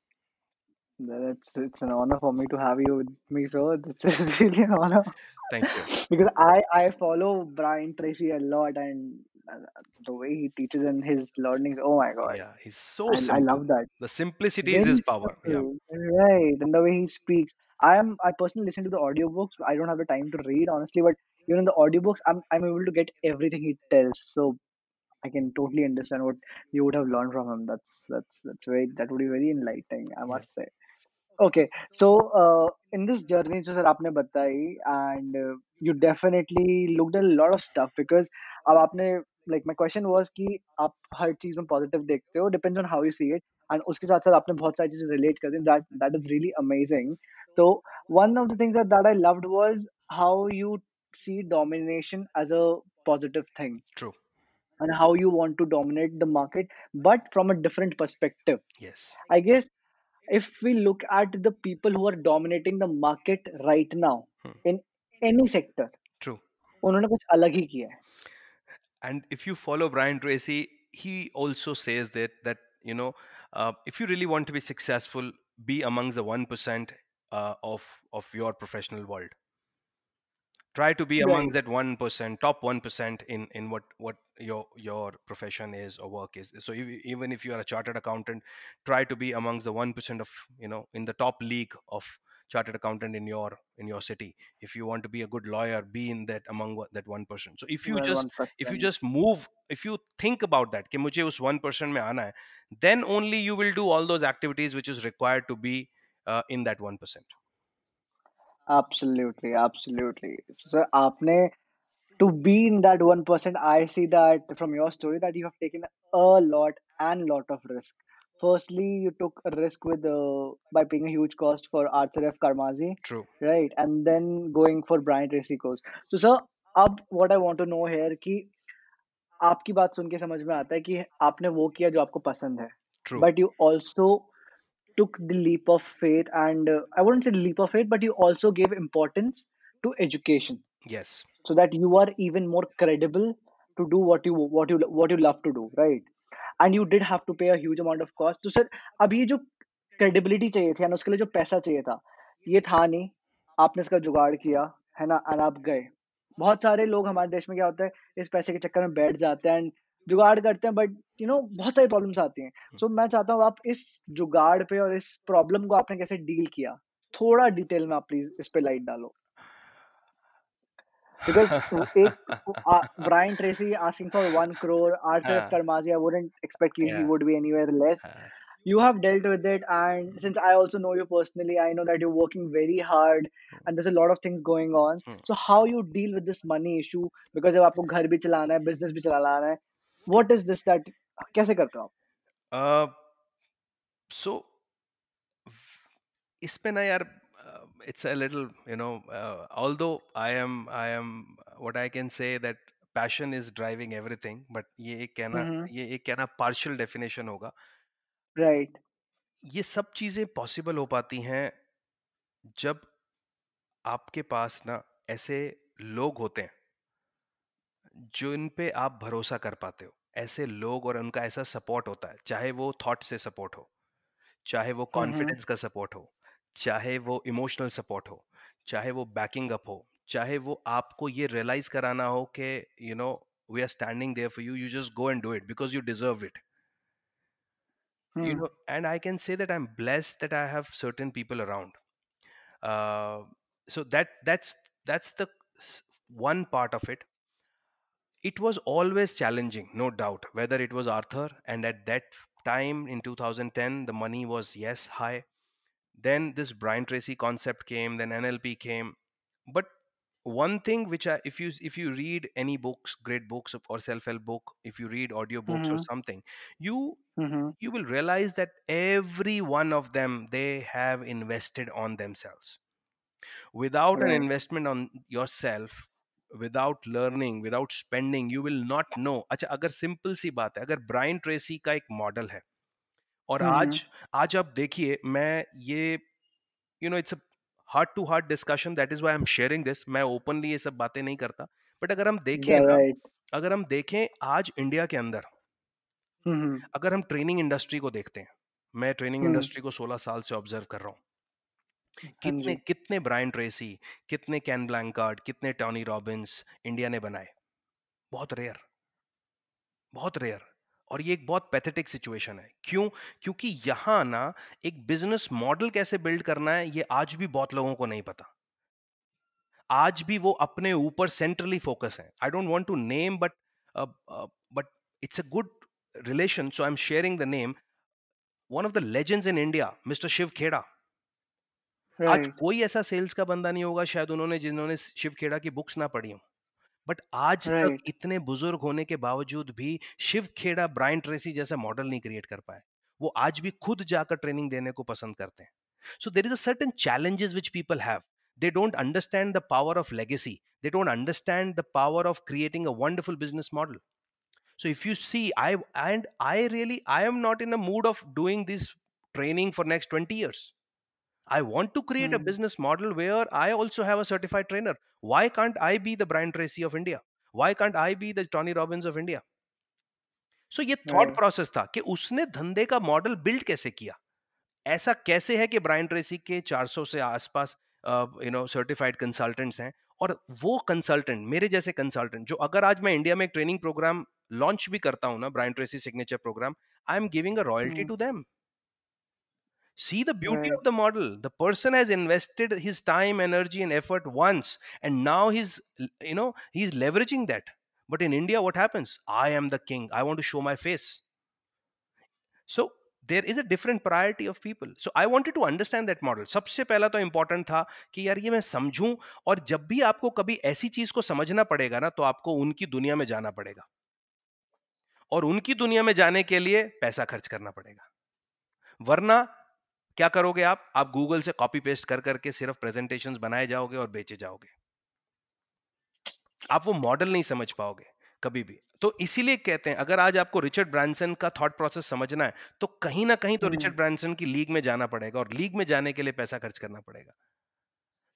That's it's an honor for me to have you with me, sir. This is really an honor. Thank you. because I I follow Brian Tracy a lot, and uh, the way he teaches and his learnings. Oh my god! Yeah, he's so. And I love that. The simplicity is his power. Yeah. Right, and the way he speaks. I am I personally listen to the audiobooks. I don't have the time to read honestly, but even in the audiobooks, I'm I'm able to get everything he tells. So I can totally understand what you would have learned from him. That's that's that's very that would be very enlightening. I must say. Okay, so uh, in this journey, जो sir आपने batai and uh, you definitely looked at a lot of stuff because अब आपने like my question was कि आप हर चीज में positive देखते हो depends on how you see it and उसके साथ साथ आपने बहुत सारी चीजें relate that that is really amazing. So one of the things that that I loved was how you see domination as a positive thing True. and how you want to dominate the market, but from a different perspective. Yes. I guess if we look at the people who are dominating the market right now hmm. in any sector true उन्होंने कुछ अलग ही किया है and if you follow Brian Tracy he also says that that you know uh, if you really want to be successful be amongst the 1% uh, of of your professional world try to be right. among that 1% top 1% in in what what your your profession is or work is so if, even if you are a chartered accountant try to be amongst the 1% of you know in the top league of chartered accountant in your in your city if you want to be a good lawyer be in that among that 1% so if you just 1%. if you just move if you think about that ki mujhe us 1% mein aana hai then only you will do all those activities which is required to be uh, in that 1% Absolutely, absolutely. So, आपने to be in that 1%, I see that from your story that you have taken a lot and lot of risk. Firstly, you took a risk with uh, by paying a huge cost for Arthur F. Karmazi, True. right? And then going for Brian Tracy course. So, sir, अब what I want to know here कि आपकी बात सुन के समझ में आता है कि आपने वो किया जो आपको पसंद है True. But you also took the leap of faith and uh, i wouldn't say leap of faith but you also gave importance to education yes so that you are even more credible to do what you what you what you love to do right and and you did have to pay a huge amount of cost तो sir अब jo credibility chahiye thi and uske liye jo paisa chahiye tha ye tha nahi aapne iska जुगाड़ kiya hai na and aap gaye बहुत सारे लोग हमारे देश में क्या होता है इस पैसे के चक्कर में बैठ जाते हैं एंड जुगाड़ करते हैं बट यू नो बहुत सारी प्रॉब्लम्स आती हैं सो so, मैं चाहता हूँ आप इस जुगाड़ पे और इस प्रॉब्लम को आपने कैसे डील किया थोड़ा डिटेल में आप प्लीज इस पे लाइट डालो because if uh, Brian Tracy asking for one crore, Arthur uh, Karmazi, I wouldn't expect yeah. he would be anywhere less. You have dealt with it, and since I also know you personally, I know that you're working very hard, and there's a lot of things going on. So how you deal with this money issue? Because if आपको घर भी चलाना है, business भी चलाना है, what is this कैसे करते हो आप सो इस पे ना यार it's a little you know although I am I am what I can say that passion is driving everything but ये एक कहना mm mm-hmm. ये एक कहना पार्शियल डेफिनेशन होगा राइट ये सब चीजें पॉसिबल हो पाती हैं जब आपके पास ना ऐसे लोग होते हैं जो इन पे आप भरोसा कर पाते हो ऐसे लोग और उनका ऐसा सपोर्ट होता है चाहे वो थॉट से सपोर्ट हो चाहे वो कॉन्फिडेंस का सपोर्ट हो चाहे वो इमोशनल सपोर्ट हो चाहे वो बैकिंग अप हो चाहे वो आपको ये रियलाइज कराना हो कि you know we are standing there for you you just go and do it because you deserve it you know and I can say that I am blessed that I have certain people around so that that's that's the one part of it it was always challenging no doubt whether it was arthur and at that time in 2010 the money was yes high then this brian tracy concept came then nlp came but one thing which I, if you if you read any books great books or self-help book if you read audiobooks mm-hmm. or something you mm-hmm. you will realize that every one of them they have invested on themselves without right. an investment on yourself without learning without spending you will not know अच्छा अगर simple सी बात है अगर Bryan Tracy का एक model है और आज हम्म। आज आप देखिए मैं ये you know it's heart to heart discussion that is why am sharing this मैं ओपनली ये सब बातें नहीं करता बट अगर हम देखें yeah, right. अगर हम देखें आज इंडिया के अंदर हम्म, हम्म। अगर हम ट्रेनिंग इंडस्ट्री को देखते हैं मैं ट्रेनिंग इंडस्ट्री को 16 साल से ऑब्जर्व कर रहा हूँ हाँ कितने कितने ब्रायन ट्रेसी कितने कैन ब्लैंकार्ड कितने टॉनी रॉबिन्स इंडिया ने बनाए बहुत रेयर बहुत रेयर और ये एक बहुत पैथेटिक सिचुएशन है क्यों क्योंकि यहां ना एक बिजनेस मॉडल कैसे बिल्ड करना है ये आज भी बहुत लोगों को नहीं पता आज भी वो अपने ऊपर सेंट्रली फोकस है I don't want to name but but it's a good relation so I am sharing the name one of the legends in India mister Shiv Khera आज कोई ऐसा सेल्स का बंदा नहीं होगा शायद उन्होंने जिन्होंने शिवखेड़ा की बुक्स ना पढ़ी हो बट आज तक इतने बुजुर्ग होने के बावजूद भी शिवखेड़ा ब्राइन ट्रेसी जैसा मॉडल नहीं क्रिएट कर पाए वो आज भी खुद जाकर ट्रेनिंग देने को पसंद करते हैं so there is a ton challenges which people have they don't understand the power of legacy they don't understand the power of creating a wonderful business model so if you see I and I really I am not in a mood of doing this training for next twenty years I want to create mm. a hmm. business model where I also have a certified trainer. Why can't I be the Brian Tracy of India? Why can't I be the Tony Robbins of India? So so, ये thought process hmm. था कि उसने धंधे का model build कैसे किया ऐसा कैसे है कि ब्रायन ट्रेसी के 400 से आसपास यू नो सर्टिफाइड कंसल्टेंट्स हैं और वो कंसल्टेंट मेरे जैसे कंसल्टेंट जो अगर आज मैं इंडिया में एक ट्रेनिंग प्रोग्राम लॉन्च भी करता हूँ ना Brian Tracy signature programme I am giving a royalty to them See the beauty yeah. of the model. The person has invested his time, energy, and effort once, and now he's you know he's leveraging that. But in India, what happens? I am the king. I want to show my face. So there is a different priority of people so i wanted to understand that model सबसे पहला तो important था कि यार ये मैं समझूं और जब भी आपको कभी ऐसी चीज को समझना पड़ेगा ना तो आपको उनकी दुनिया में जाना पड़ेगा और उनकी दुनिया में जाने के लिए पैसा खर्च करना पड़ेगा वरना क्या करोगे आप आप गूगल से कॉपी पेस्ट कर करके सिर्फ प्रेजेंटेशंस बनाए जाओगे और बेचे जाओगे आप वो मॉडल नहीं समझ पाओगे कभी भी तो इसीलिए कहते हैं अगर आज आपको रिचर्ड ब्रांसन का थॉट प्रोसेस समझना है तो कहीं ना कहीं तो रिचर्ड हम्म। ब्रांसन की लीग में जाना पड़ेगा और लीग में जाने के लिए पैसा खर्च करना पड़ेगा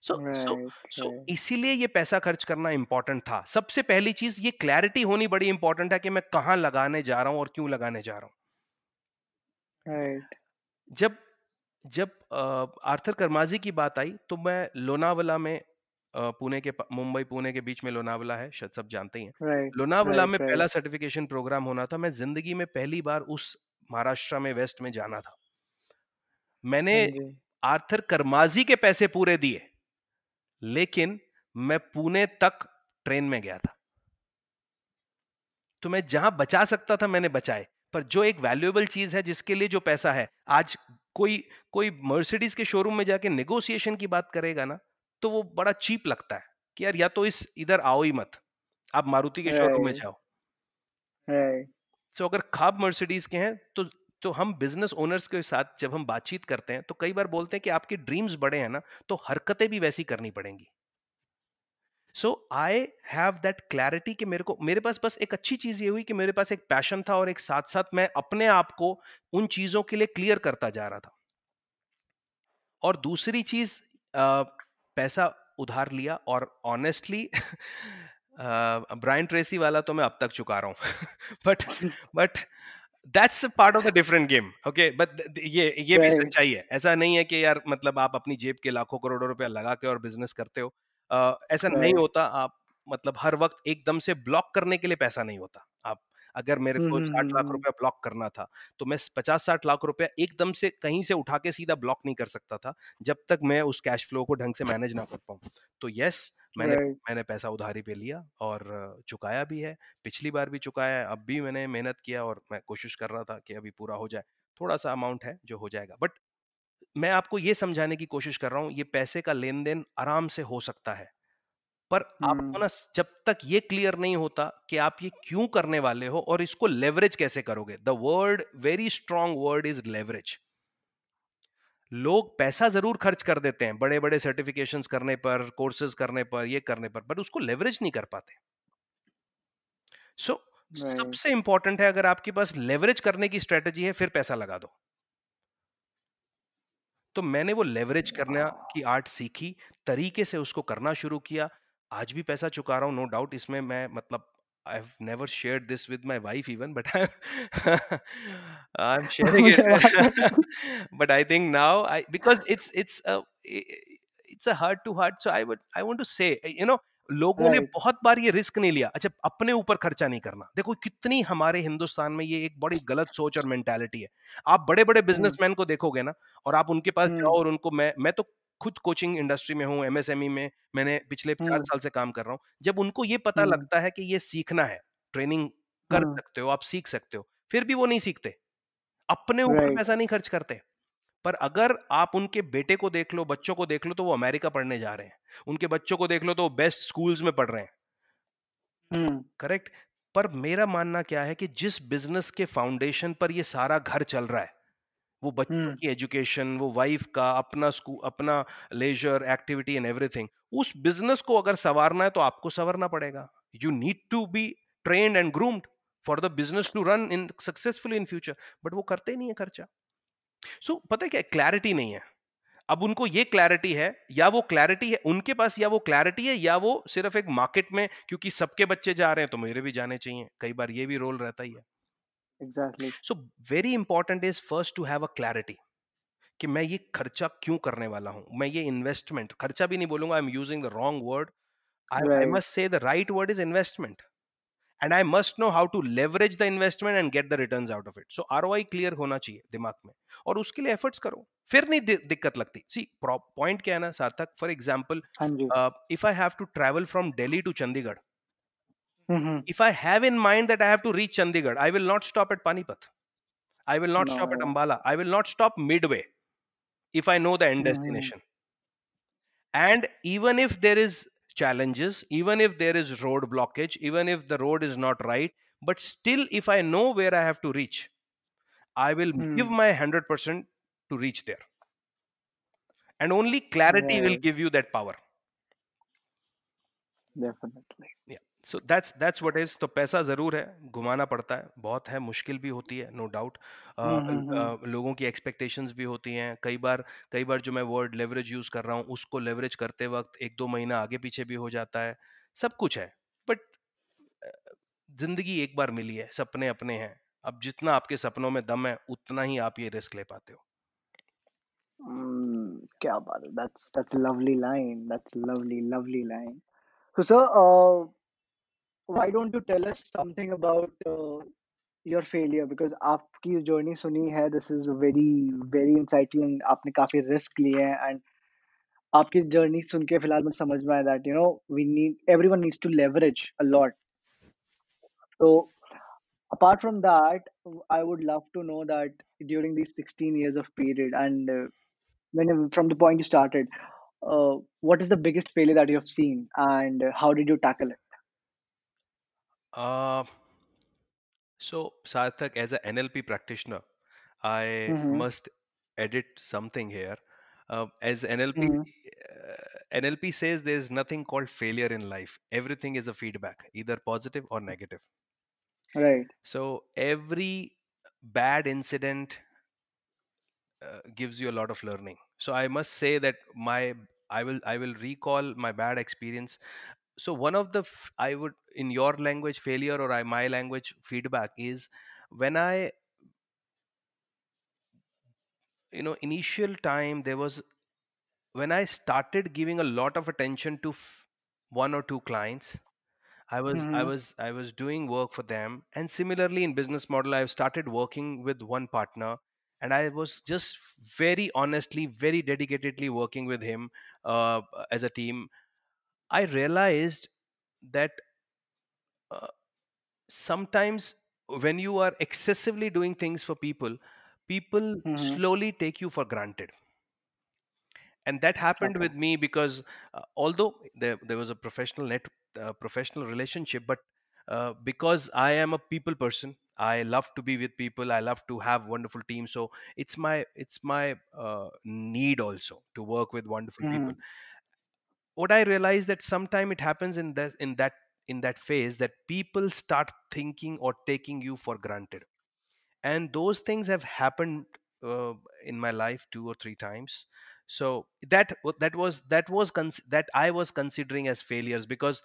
सो सो सो इसीलिए ये पैसा खर्च करना इंपॉर्टेंट था सबसे पहली चीज ये क्लैरिटी होनी बड़ी इंपॉर्टेंट है कि मैं कहाँ लगाने जा रहा हूँ और क्यों लगाने जा रहा हूँ right. जब जब आर्थर करमाजी की बात आई तो मैं लोनावला में पुणे के मुंबई पुणे के बीच में लोनावला है शायद सब जानते हैं right, लोनावला right, में right. पहला सर्टिफिकेशन प्रोग्राम होना था मैं जिंदगी में पहली बार उस महाराष्ट्र में वेस्ट में जाना था मैंने हाँ आर्थर करमाजी के पैसे पूरे दिए लेकिन मैं पुणे तक ट्रेन में गया था तो मैं जहां बचा सकता था मैंने बचाए पर जो एक वैल्यूएबल चीज है जिसके लिए जो पैसा है आज कोई कोई मर्सिडीज के शोरूम में जाके नेगोशिएशन की बात करेगा ना तो वो बड़ा चीप लगता है कि यार या तो इस इधर आओ ही मत आप मारुति के शोरूम में जाओ सो so, अगर खाब मर्सिडीज के हैं तो तो हम बिजनेस ओनर्स के साथ जब हम बातचीत करते हैं तो कई बार बोलते हैं कि आपके ड्रीम्स बड़े हैं ना तो हरकतें भी वैसी करनी पड़ेंगी so I have that clarity कि मेरे को मेरे पास बस एक अच्छी चीज़ ये हुई कि मेरे पास एक पैशन था और एक साथ साथ मैं अपने आप को उन चीज़ों के लिए क्लियर करता जा रहा था और दूसरी चीज़ पैसा उधार लिया और ऑनेस्टली ब्राइन ट्रेसी वाला तो मैं अब तक चुका रहा हूँ but but that's part of the different game okay but ये ये भी सच्चाई है ऐसा नहीं है कि यार मतलब आप अपनी जेब के लाखों करोड़ों रुपया लगा के और बिजनेस करते हो ऐसा नहीं होता आप मतलब हर वक्त एकदम से ब्लॉक करने के लिए पैसा नहीं होता आप अगर मेरे को साठ लाख रुपया ब्लॉक करना था तो मैं पचास साठ लाख रुपया एकदम से कहीं से उठा के सीधा ब्लॉक नहीं कर सकता था जब तक मैं उस कैश फ्लो को ढंग से मैनेज ना कर पाऊँ तो यस मैंने मैंने पैसा उधारी पे लिया और चुकाया भी है पिछली बार भी चुकाया है अब भी मैंने मेहनत किया और मैं कोशिश कर रहा था कि अभी पूरा हो जाए थोड़ा सा अमाउंट है जो हो जाएगा बट मैं आपको ये समझाने की कोशिश कर रहा हूँ ये पैसे का लेन देन आराम से हो सकता है पर आपको ना जब तक ये क्लियर नहीं होता कि आप ये क्यों करने वाले हो और इसको लेवरेज कैसे करोगे the word very strong word is leverage लोग पैसा जरूर खर्च कर देते हैं बड़े बड़े सर्टिफिकेशन करने पर कोर्सेज करने पर ये करने पर बट उसको लेवरेज नहीं कर पाते सो so, सबसे इंपॉर्टेंट है अगर आपके पास लेवरेज करने की स्ट्रेटेजी है फिर पैसा लगा दो तो मैंने वो लेवरेज करना की आर्ट सीखी तरीके से उसको करना शुरू किया आज भी पैसा चुका रहा हूँ नो डाउट इसमें मैं मतलब I have never share this with my wife even but I I am sharing but I think now I because it's it's it's a heart to heart so I would I want to say you know लोगों ने बहुत बार ये risk नहीं लिया अच्छा अपने ऊपर खर्चा नहीं करना देखो कितनी हमारे हिंदुस्तान में ये एक बड़ी गलत सोच और मेंटेलिटी है आप बड़े बड़े बिजनेसमैन को देखोगे ना और आप उनके पास जाओ और उनको मैं मैं तो खुद कोचिंग इंडस्ट्री में हूँ एमएसएमई में मैंने पिछले चार साल से काम कर रहा हूँ जब उनको ये पता लगता है कि ये सीखना है ट्रेनिंग कर सकते हो आप सीख सकते हो फिर भी वो नहीं सीखते अपने ऊपर पैसा नहीं खर्च करते पर अगर आप उनके बेटे को देख लो बच्चों को देख लो तो वो अमेरिका पढ़ने जा रहे हैं उनके बच्चों को देख लो तो वो बेस्ट स्कूल्स में पढ़ रहे हैं करेक्ट पर मेरा मानना क्या है कि जिस बिजनेस के फाउंडेशन पर ये सारा घर चल रहा है वो बच्चों की एजुकेशन वो वाइफ का अपना स्कूल अपना लेजर एक्टिविटी एंड एवरीथिंग उस बिजनेस को अगर संवारना है तो आपको संवरना पड़ेगा you need to be train and groomed for the business to run in successful in future but वो करते नहीं है खर्चा सो so, पता है क्या क्लैरिटी नहीं है अब उनको ये क्लैरिटी है या वो क्लैरिटी है उनके पास या वो क्लैरिटी है या वो सिर्फ एक मार्केट में क्योंकि सबके बच्चे जा रहे हैं तो मेरे भी जाने चाहिए कई बार ये भी रोल रहता ही है exactly so very important is first to have a clarity कि मैं ये खर्चा क्यों करने वाला हूं मैं ये इन्वेस्टमेंट खर्चा भी नहीं बोलूंगा I am using the wrong word I must say the right word is investment and I must know how to leverage the investment and get the return out of it so are clear होना चाहिए दिमाग में और उसके लिए efforts करो फिर नहीं दिक्कत लगती सी पॉइंट क्या है ना Sarthak for example if I have to travel from Delhi to Chandigarh if i have in mind that i have to reach chandigarh i will not stop at panipat i will not stop at ambala i will not stop midway if i know the end destination and even if there is challenges, even if there is road blockage, even if the road is not right, but still, if I know where I have to reach, I will mm. give hmm. my 100% to reach there. And only clarity will give you that power. Definitely. Yeah. So that's that's what is तो पैसा ज़रूर है घुमाना पड़ता है बहुत है मुश्किल भी होती है no no doubt uh, uh, लोगों की एक्सपेक्टेशंस भी होती हैं कई बार कई बार जो मैं वर्ड लेवरेज यूज़ कर रहा हूँ उसको लेवरेज करते वक्त एक दो महीना आगे पीछे भी हो जाता है सब कुछ है बट जिंदगी एक बार मिली है सपने अपने हैं अब जितना आपके सपनों में दम है उतना ही आप ये रिस्क ले पाते हो हम्म, क्या बात है that's that's lovely line that's lovely lovely line so sir why don't you tell us something about uh, your failure because आपकी journey सुनी है this is very very insightful and आपने काफी risk लिए हैं and आपकी जर्नी सुन के फिलहाल मुझे समझ में आया that you know we need everyone needs to leverage a lot apart from that i would love to know that during these 16 years of period and uh, when from the point you started uh, what is the biggest failure that you have seen and how did you tackle it uh, so, Sarthak, as an NLP practitioner, I Mm-hmm. must edit something here. Uh, as NLP, Mm-hmm. uh, NLP says there's nothing called failure in life. Everything is a feedback, either positive or negative. Right. So, every bad incident uh, gives you a lot of learning. So, I must say that my I will I will recall my bad experience so one of the I would in your language failure or I, my language feedback is when I you know initial time there was when I started giving a lot of attention to one or two clients I was mm-hmm. I was I was doing work for them and similarly in business model I've started working with one partner and I was just very honestly very dedicatedly working with him uh, as a team I realized that uh, sometimes when you are excessively doing things for people, people mm-hmm. slowly take you for granted. And that happened okay. with me because uh, although there, there was a professional net, uh, professional relationship, but uh, because I am a people person, I love to be with people. I love to have wonderful teams. So it's my it's my uh, need also to work with wonderful mm-hmm. people what i realized that sometime it happens in that in that in that phase that people start thinking or taking you for granted and those things have happened uh, in my life two or three times so that that was that was cons- that i was considering as failures because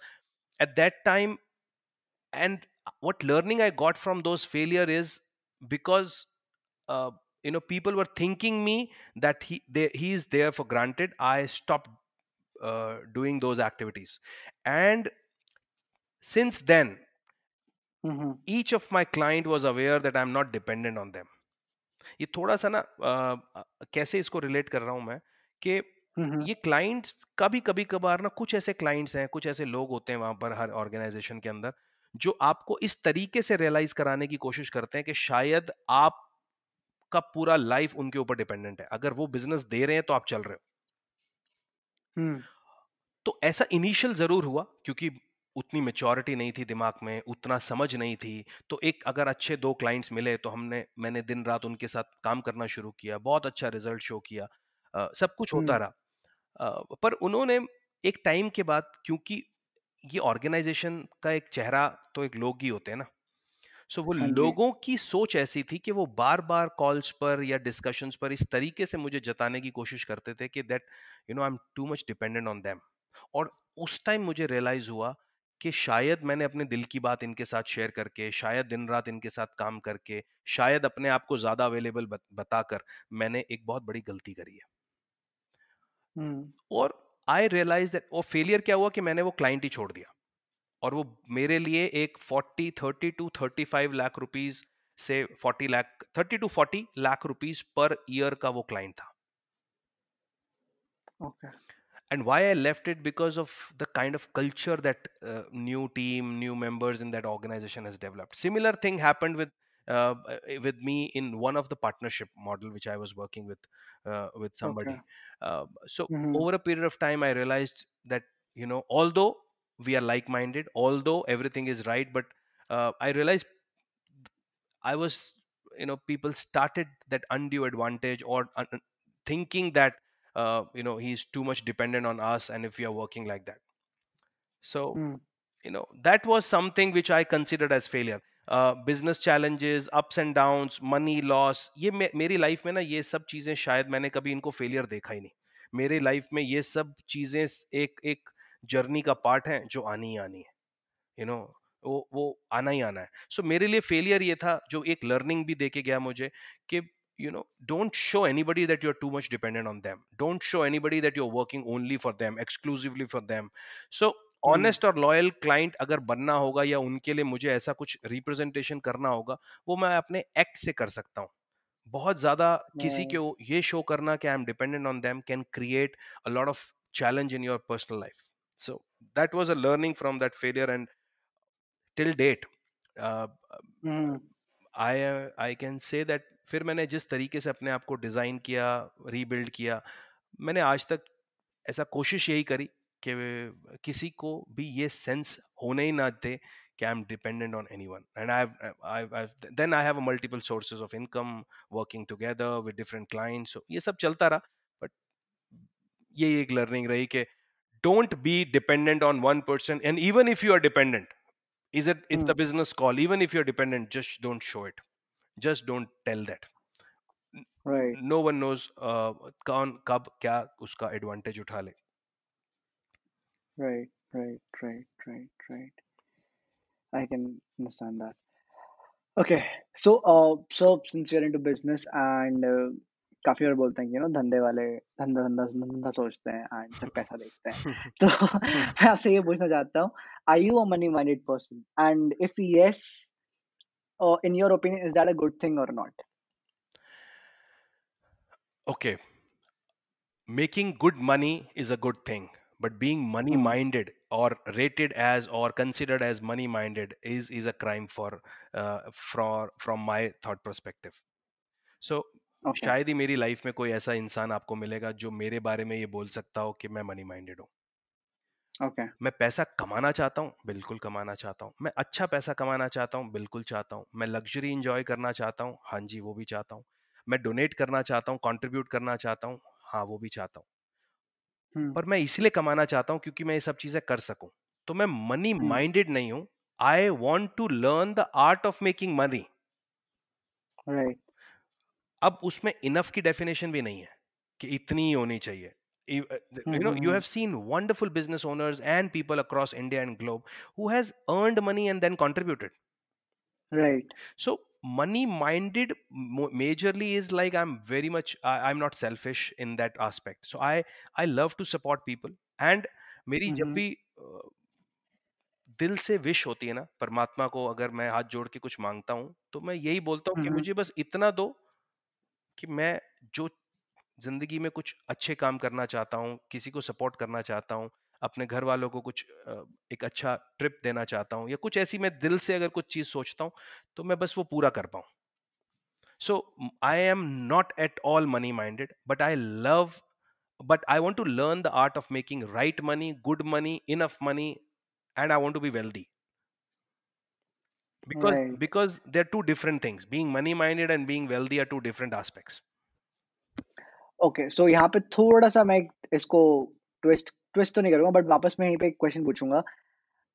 at that time and what learning i got from those failure is because uh, you know people were thinking me that he they, he is there for granted i stopped Uh, doing those activities and since then mm-hmm. each of my client was aware that i'm not dependent on them ये थोड़ा सा ना कैसे इसको relate कर रहा हूं मैं कि mm-hmm. ये क्लाइंट्स कभी कभी कभार ना कुछ ऐसे क्लाइंट्स हैं कुछ ऐसे लोग होते हैं वहां पर हर ऑर्गेनाइजेशन के अंदर जो आपको इस तरीके से रियलाइज कराने की कोशिश करते हैं कि शायद आप का पूरा लाइफ उनके ऊपर डिपेंडेंट है अगर वो बिजनेस दे रहे हैं तो आप चल रहे हो हम्म। तो ऐसा इनिशियल जरूर हुआ क्योंकि उतनी मेच्योरिटी नहीं थी दिमाग में उतना समझ नहीं थी तो एक अगर अच्छे दो क्लाइंट्स मिले तो हमने मैंने दिन रात उनके साथ काम करना शुरू किया बहुत अच्छा रिजल्ट शो किया आ, सब कुछ होता हम्म। रहा आ, पर उन्होंने एक टाइम के बाद क्योंकि ये ऑर्गेनाइजेशन का एक चेहरा तो एक लोग ही होते हैं ना सो so, वो हाँ लोगों की सोच ऐसी थी कि वो बार बार कॉल्स पर या डिस्कशंस पर इस तरीके से मुझे जताने की कोशिश करते थे कि that you know I am too much dependent on them और उस टाइम मुझे रियलाइज हुआ कि शायद मैंने अपने दिल की बात इनके साथ शेयर करके शायद दिन रात इनके साथ काम करके शायद अपने आप को ज्यादा अवेलेबल बताकर मैंने एक बहुत बड़ी गलती करी है और आई रियलाइज दैट और फेलियर क्या हुआ कि मैंने वो क्लाइंट ही छोड़ दिया और वो मेरे 40 30 टू 35 लाख रुपीस से 40 lakh 30 to 40 lakh rupees per year का वो okay. and why i left it because of the kind of culture that uh, new team new members in that organization has developed similar thing happened with uh, eh, with me in one of the partnership model which i was working with uh, with somebody um, so mm-hmm. over a period of time i realized that you know although we are like minded although everything is right but uh, i realized i was you know people started that undue advantage or uh, uh, thinking that uh, you know he's too much dependent on us and if we are working like that so mm. you know that was something which i considered as failure uh, challenges, ups and downs, money loss. Loss ये life life में ना ये सब चीज़ें शायद मैंने कभी इनको फेलियर देखा ही नहीं मेरे लाइफ में ये सब चीज़ें एक एक जर्नी का पार्ट है जो आनी ही आनी है यू नो वो वो आना ही आना है सो so, मेरे लिए फेलियर ये था जो एक लर्निंग भी देके गया मुझे कि you know don't show anybody show you are too much dependent on them don't show anybody that you are working only for them exclusively for them so honest और लॉयल क्लाइंट अगर बनना होगा या उनके लिए मुझे ऐसा कुछ रिप्रेजेंटेशन करना होगा वो मैं अपने एक्ट से कर सकता हूँ बहुत ज्यादा किसी के ये शो करना कि I am dependent on them can create a lot of challenge in your personal life so that was a learning from that failure and till date I I can say that फिर मैंने जिस तरीके से अपने आप को design किया rebuild किया मैंने आज तक ऐसा कोशिश यही करी कि किसी को भी ये सेंस होने ही ना दे कि I am dependent on anyone and I then I have multiple sources of income working together with different clients ये सब चलता रहा बट यही एक लर्निंग रही कि don't be dependent on one person and even if you are dependent is it it's mm. the hmm. business call even if you're dependent just don't show it just don't tell that right no one knows uh, kaun kab kya uska advantage right right right right right i can understand that okay so uh so since we are into business and uh, काफी बार बोलते हैं कि no धंधे वाले धंधा धंधा धंधा सोचते हैं एंड सब पैसा देखते हैं तो मैं आपसे ये पूछना चाहता हूँ are you a money minded person and if yes in your opinion is that a good thing और not okay making good money is a good thing but being money minded और रेटेड एज और considered as money minded is is a crime for from from from thought thought perspective so okay. शायद ही मेरी life में कोई ऐसा इंसान आपको मिलेगा जो मेरे बारे में ये बोल सकता हो कि मैं मनी माइंडेड हूँ okay. मैं पैसा कमाना चाहता हूँ बिल्कुल कमाना चाहता हूँ मैं अच्छा पैसा कमाना चाहता हूँ बिल्कुल चाहता हूँ मैं लग्जरी इंजॉय करना चाहता हूँ हाँ जी वो भी चाहता हूँ मैं डोनेट करना चाहता हूँ कॉन्ट्रीब्यूट करना चाहता हूँ हाँ वो भी चाहता हूँ hmm. पर मैं इसलिए कमाना चाहता हूँ क्योंकि मैं ये सब चीजें कर सकूँ तो मैं मनी माइंडेड नहीं हूँ I want to learn the art of making money right अब उसमें इनफ की डेफिनेशन भी नहीं है कि इतनी ही होनी चाहिए you know you have seen wonderful business owners and people across India and globe who has earned money and then contributed right so money minded majorly is like I am very much I am not selfish in that aspect so I I love to support people and मेरी जब भी दिल से wish होती है ना परमात्मा को अगर मैं हाथ जोड़ के कुछ मांगता हूं तो मैं यही बोलता हूँ कि मुझे बस इतना दो कि मैं जो ज़िंदगी में कुछ अच्छे काम करना चाहता हूँ किसी को सपोर्ट करना चाहता हूँ अपने घर वालों को कुछ एक अच्छा ट्रिप देना चाहता हूँ या कुछ ऐसी मैं दिल से अगर कुछ चीज़ सोचता हूँ तो मैं बस वो पूरा कर पाऊँ so I am not at all money minded but I love but I want to learn the art of making right money good money enough money and I want to be wealthy because right. because they're two different things being money minded and being wealthy are two different aspects Okay, so यहाँ पे थोड़ा सा मैं इसको twist twist to नहीं करूंगा but वापस मैं यहीं पे एक question. पूछूंगा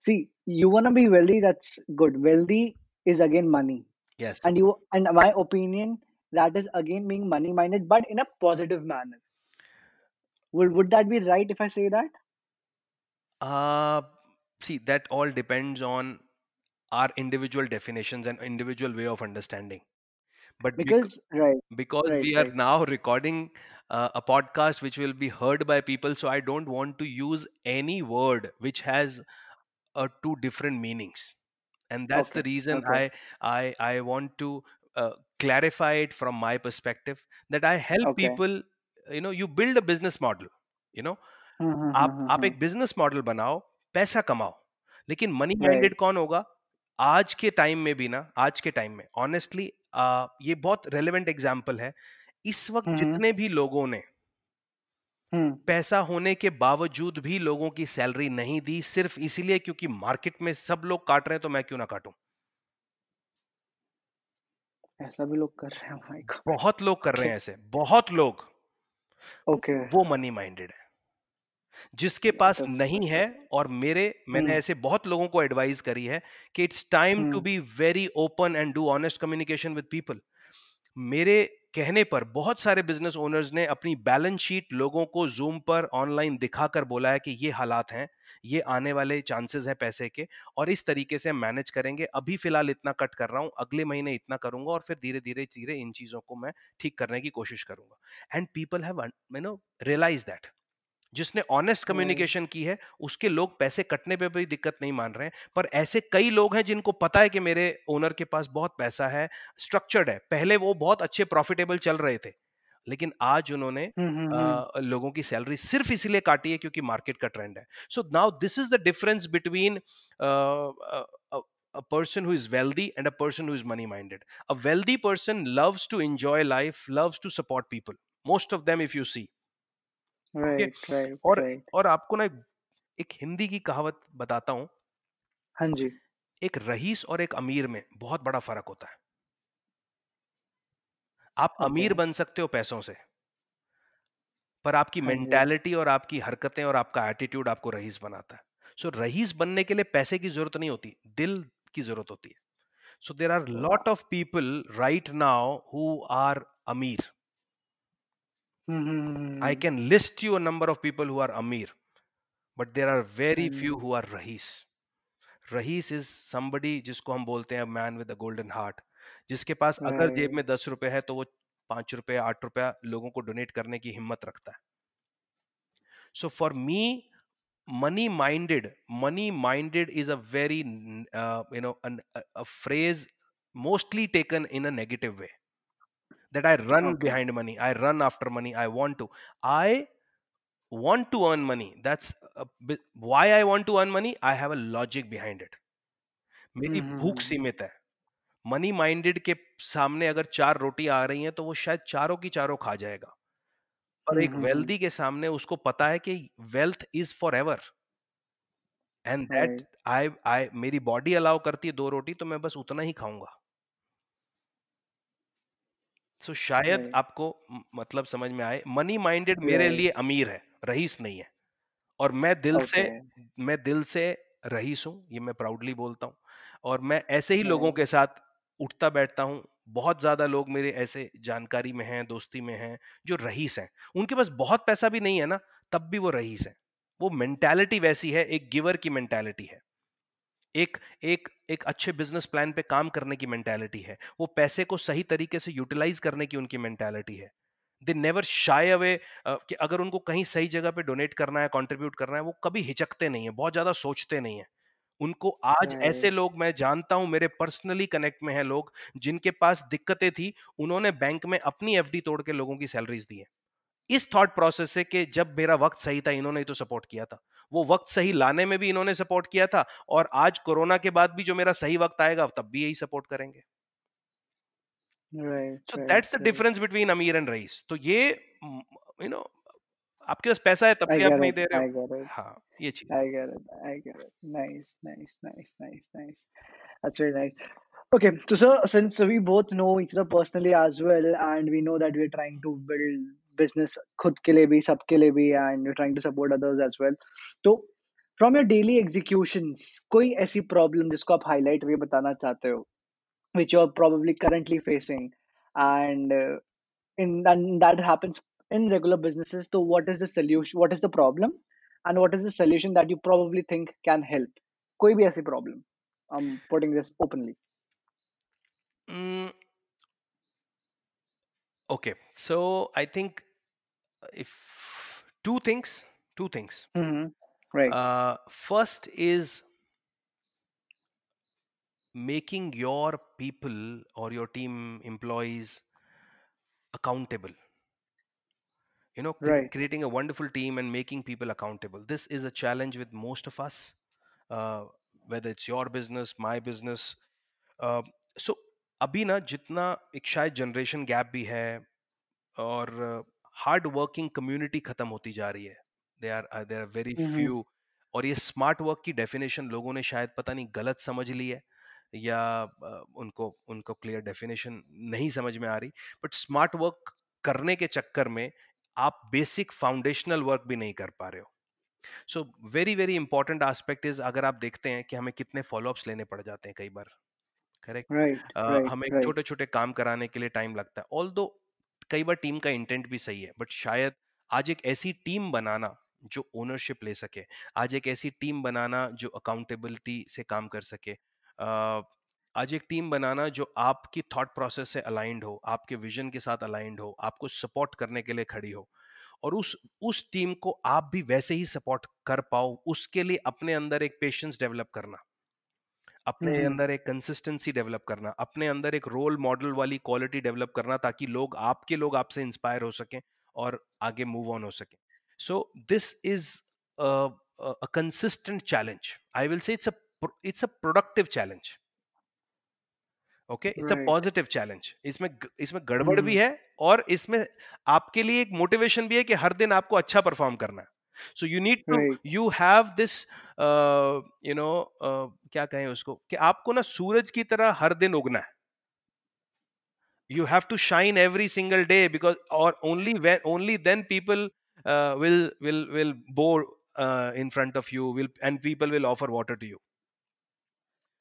see you wanna be wealthy that's good wealthy is again money yes and you and my opinion that is again being money minded but in a positive manner would would that be right if i say that uh see that all depends on our individual definitions and individual way of understanding but because right because right, we are right. now recording uh, a podcast which will be heard by people so i don't want to use any word which has uh, two different meanings and that's okay. the reason okay. i i i want to uh, clarify it from my perspective that i help okay. people you know you build a business model you know hmm, hmm, आप hmm, आप एक business model बनाओ पैसा कमाओ लेकिन money minded कौन होगा आज के टाइम में भी ना आज के टाइम में ऑनेस्टली ये बहुत रेलिवेंट एग्जाम्पल है इस वक्त हम्म। जितने भी लोगों ने हम्म। पैसा होने के बावजूद भी लोगों की सैलरी नहीं दी सिर्फ इसीलिए क्योंकि मार्केट में सब लोग काट रहे हैं तो मैं क्यों ना काटूं ऐसा भी लोग कर रहे हैं oh बहुत लोग कर रहे हैं ऐसे बहुत लोग ओके okay. वो मनी माइंडेड है जिसके पास तो नहीं है और मेरे मैंने ऐसे बहुत लोगों को एडवाइज करी है कि it's time to be very open and do honest communication with people मेरे कहने पर बहुत सारे बिजनेस ओनर्स ने अपनी बैलेंस शीट लोगों को जूम पर ऑनलाइन दिखाकर बोला है कि ये हालात हैं ये आने वाले चांसेस हैं पैसे के और इस तरीके से मैनेज करेंगे अभी फिलहाल इतना कट कर रहा हूँ अगले महीने इतना करूंगा और फिर धीरे धीरे धीरे इन चीज़ों को मैं ठीक करने की कोशिश करूंगा and people have you know realise that जिसने ऑनेस्ट कम्युनिकेशन हाँ। की है उसके लोग पैसे कटने पे भी दिक्कत नहीं मान रहे हैं पर ऐसे कई लोग हैं जिनको पता है कि मेरे ओनर के पास बहुत पैसा है स्ट्रक्चर्ड है पहले वो बहुत अच्छे प्रॉफिटेबल चल रहे थे लेकिन आज उन्होंने आ, लोगों की सैलरी सिर्फ इसीलिए काटी है क्योंकि मार्केट का ट्रेंड है so now this is the difference between a person who is wealthy and a person who is money minded. A wealthy person loves to enjoy life, loves to support people. Most of them, if you see, right, right, और right. और आपको ना एक हिंदी की कहावत बताता हूँ हाँ जी एक रईस और एक अमीर में बहुत बड़ा फर्क होता है आप okay. अमीर बन सकते हो पैसों से पर आपकी हाँ मेंटेलिटी और आपकी हरकतें और आपका एटीट्यूड आपको रईस बनाता है सो so, रईस बनने के लिए पैसे की जरूरत नहीं होती दिल की जरूरत होती है सो देर आर हाँ। Lot of people right now who are अमीर I can list you a number of people who are Amir, but there are very mm-hmm. few who are Rahis. Rahis is somebody जिसको हम बोलते हैं man with a golden heart, जिसके पास mm-hmm. अगर जेब में दस रुपए है तो वो पांच रुपए आठ रुपया लोगों को डोनेट करने की हिम्मत रखता है so for me money minded money minded is a very you know a phrase mostly taken in a negative way that I run okay. behind money. I run after money. I want to. I want to earn money. That's a, why I want to earn money. I have a logic behind it. मेरी mm-hmm. भूख सीमित है money minded के सामने अगर चार रोटी आ रही हैं तो वो शायद चारों की चारों खा जाएगा पर एक वेल्दी के सामने उसको पता है कि wealth is forever and that I I मेरी बॉडी अलाउ करती है दो रोटी तो मैं बस उतना ही खाऊंगा सो so, शायद आपको मतलब समझ में आए मनी माइंडेड मेरे लिए अमीर है रईस नहीं है और मैं दिल से मैं दिल से रईस हूँ ये मैं प्राउडली बोलता हूँ और मैं ऐसे ही लोगों के साथ उठता बैठता हूँ बहुत ज़्यादा लोग मेरे ऐसे जानकारी में हैं दोस्ती में हैं जो रईस हैं उनके पास बहुत पैसा भी नहीं है ना तब भी वो रईस हैं वो मैंटेलिटी वैसी है एक गिवर की मैंटेलिटी है एक एक एक अच्छे बिजनेस प्लान पे काम करने की मेंटेलिटी है वो पैसे को सही तरीके से यूटिलाइज करने की उनकी मेंटेलिटी है दे नेवर शाई अवे कि अगर उनको कहीं सही जगह पे डोनेट करना है कंट्रीब्यूट करना है वो कभी हिचकते नहीं है बहुत ज़्यादा सोचते नहीं है उनको आज ऐसे लोग मैं जानता हूं मेरे पर्सनली कनेक्ट में हैं लोग जिनके पास दिक्कतें थी उन्होंने बैंक में अपनी एफडी तोड़ के लोगों की सैलरीज दी है इस थॉट प्रोसेस से कि जब मेरा वक्त सही था इन्होंने ही तो सपोर्ट किया था वो वक्त सही लाने में भी इन्होंने सपोर्ट किया था और आज कोरोना के बाद भी जो मेरा सही वक्त आएगा तब भी यही सपोर्ट करेंगे so that's the difference between अमीर एंड रईस तो ये you mm, you know know, आपके पास पैसा है तब भी आप नहीं दे रहे हाँ ये चीज I get it I get it nice nice nice nice nice that's very nice okay तो sir since we both know know each personally as well and we know that we are trying to build business खुद के लिए भी सबके लिए भी and you trying to support others as well तो from your daily execution कोई ऐसी प्रॉब्लम जिसको आप हाईलाइट भी बताना चाहते हो which you are probably currently facing and in that happens in regular businesses so what is the solution what is the problem and what is the solution that you probably think can help koi bhi aisi problem i'm putting this openly mm. okay so i think if two things, two things. Mm-hmm. Right. Uh, first is making your people or your team employees accountable you know right. creating a wonderful team and making people accountable this is a challenge with most of us uh, whether it's your business my business uh, so अभी ना जितना एक शायद generation gap भी है और hard working community खत्म होती जा रही है they are they are very few और ये स्मार्ट वर्क की डेफिनेशन लोगों ने शायद पता नहीं गलत समझ ली है या उनको उनको क्लियर डेफिनेशन नहीं समझ में आ रही बट स्मार्ट वर्क करने के चक्कर में आप बेसिक फाउंडेशनल वर्क भी नहीं कर पा रहे हो so very very important aspect is अगर आप देखते हैं कि हमें कितने फॉलोअप्स लेने पड़ जाते हैं कई बार करेक्ट right, uh, right, हमें छोटे right. छोटे काम कराने के लिए टाइम लगता है ऑल कई बार टीम का इंटेंट भी सही है बट शायद आज एक ऐसी टीम बनाना जो ओनरशिप ले सके आज एक ऐसी टीम बनाना जो अकाउंटेबिलिटी से काम कर सके आज एक टीम बनाना जो आपकी थॉट प्रोसेस से अलाइंड हो आपके विजन के साथ अलाइंड हो आपको सपोर्ट करने के लिए खड़ी हो और उस उस टीम को आप भी वैसे ही सपोर्ट कर पाओ उसके लिए अपने अंदर एक पेशेंस डेवलप करना अपने हम्म, हम्म। अंदर एक कंसिस्टेंसी डेवलप करना अपने अंदर एक रोल मॉडल वाली क्वालिटी डेवलप करना ताकि लोग आपके लोग आपसे इंस्पायर हो सकें और आगे मूव ऑन हो सकें so this is a consistent challenge I will say it's a it's a productive challenge okay it's a positive challenge इसमें इसमें गड़बड़ भी हम्म। है और इसमें आपके लिए एक मोटिवेशन भी है कि हर दिन आपको अच्छा परफॉर्म करना है so you need to you have this you know क्या कहें उसको कि आपको ना सूरज की तरह हर दिन उगना है you have to shine every single day because और only way only then people will will will bow in front of you will and people will offer water to you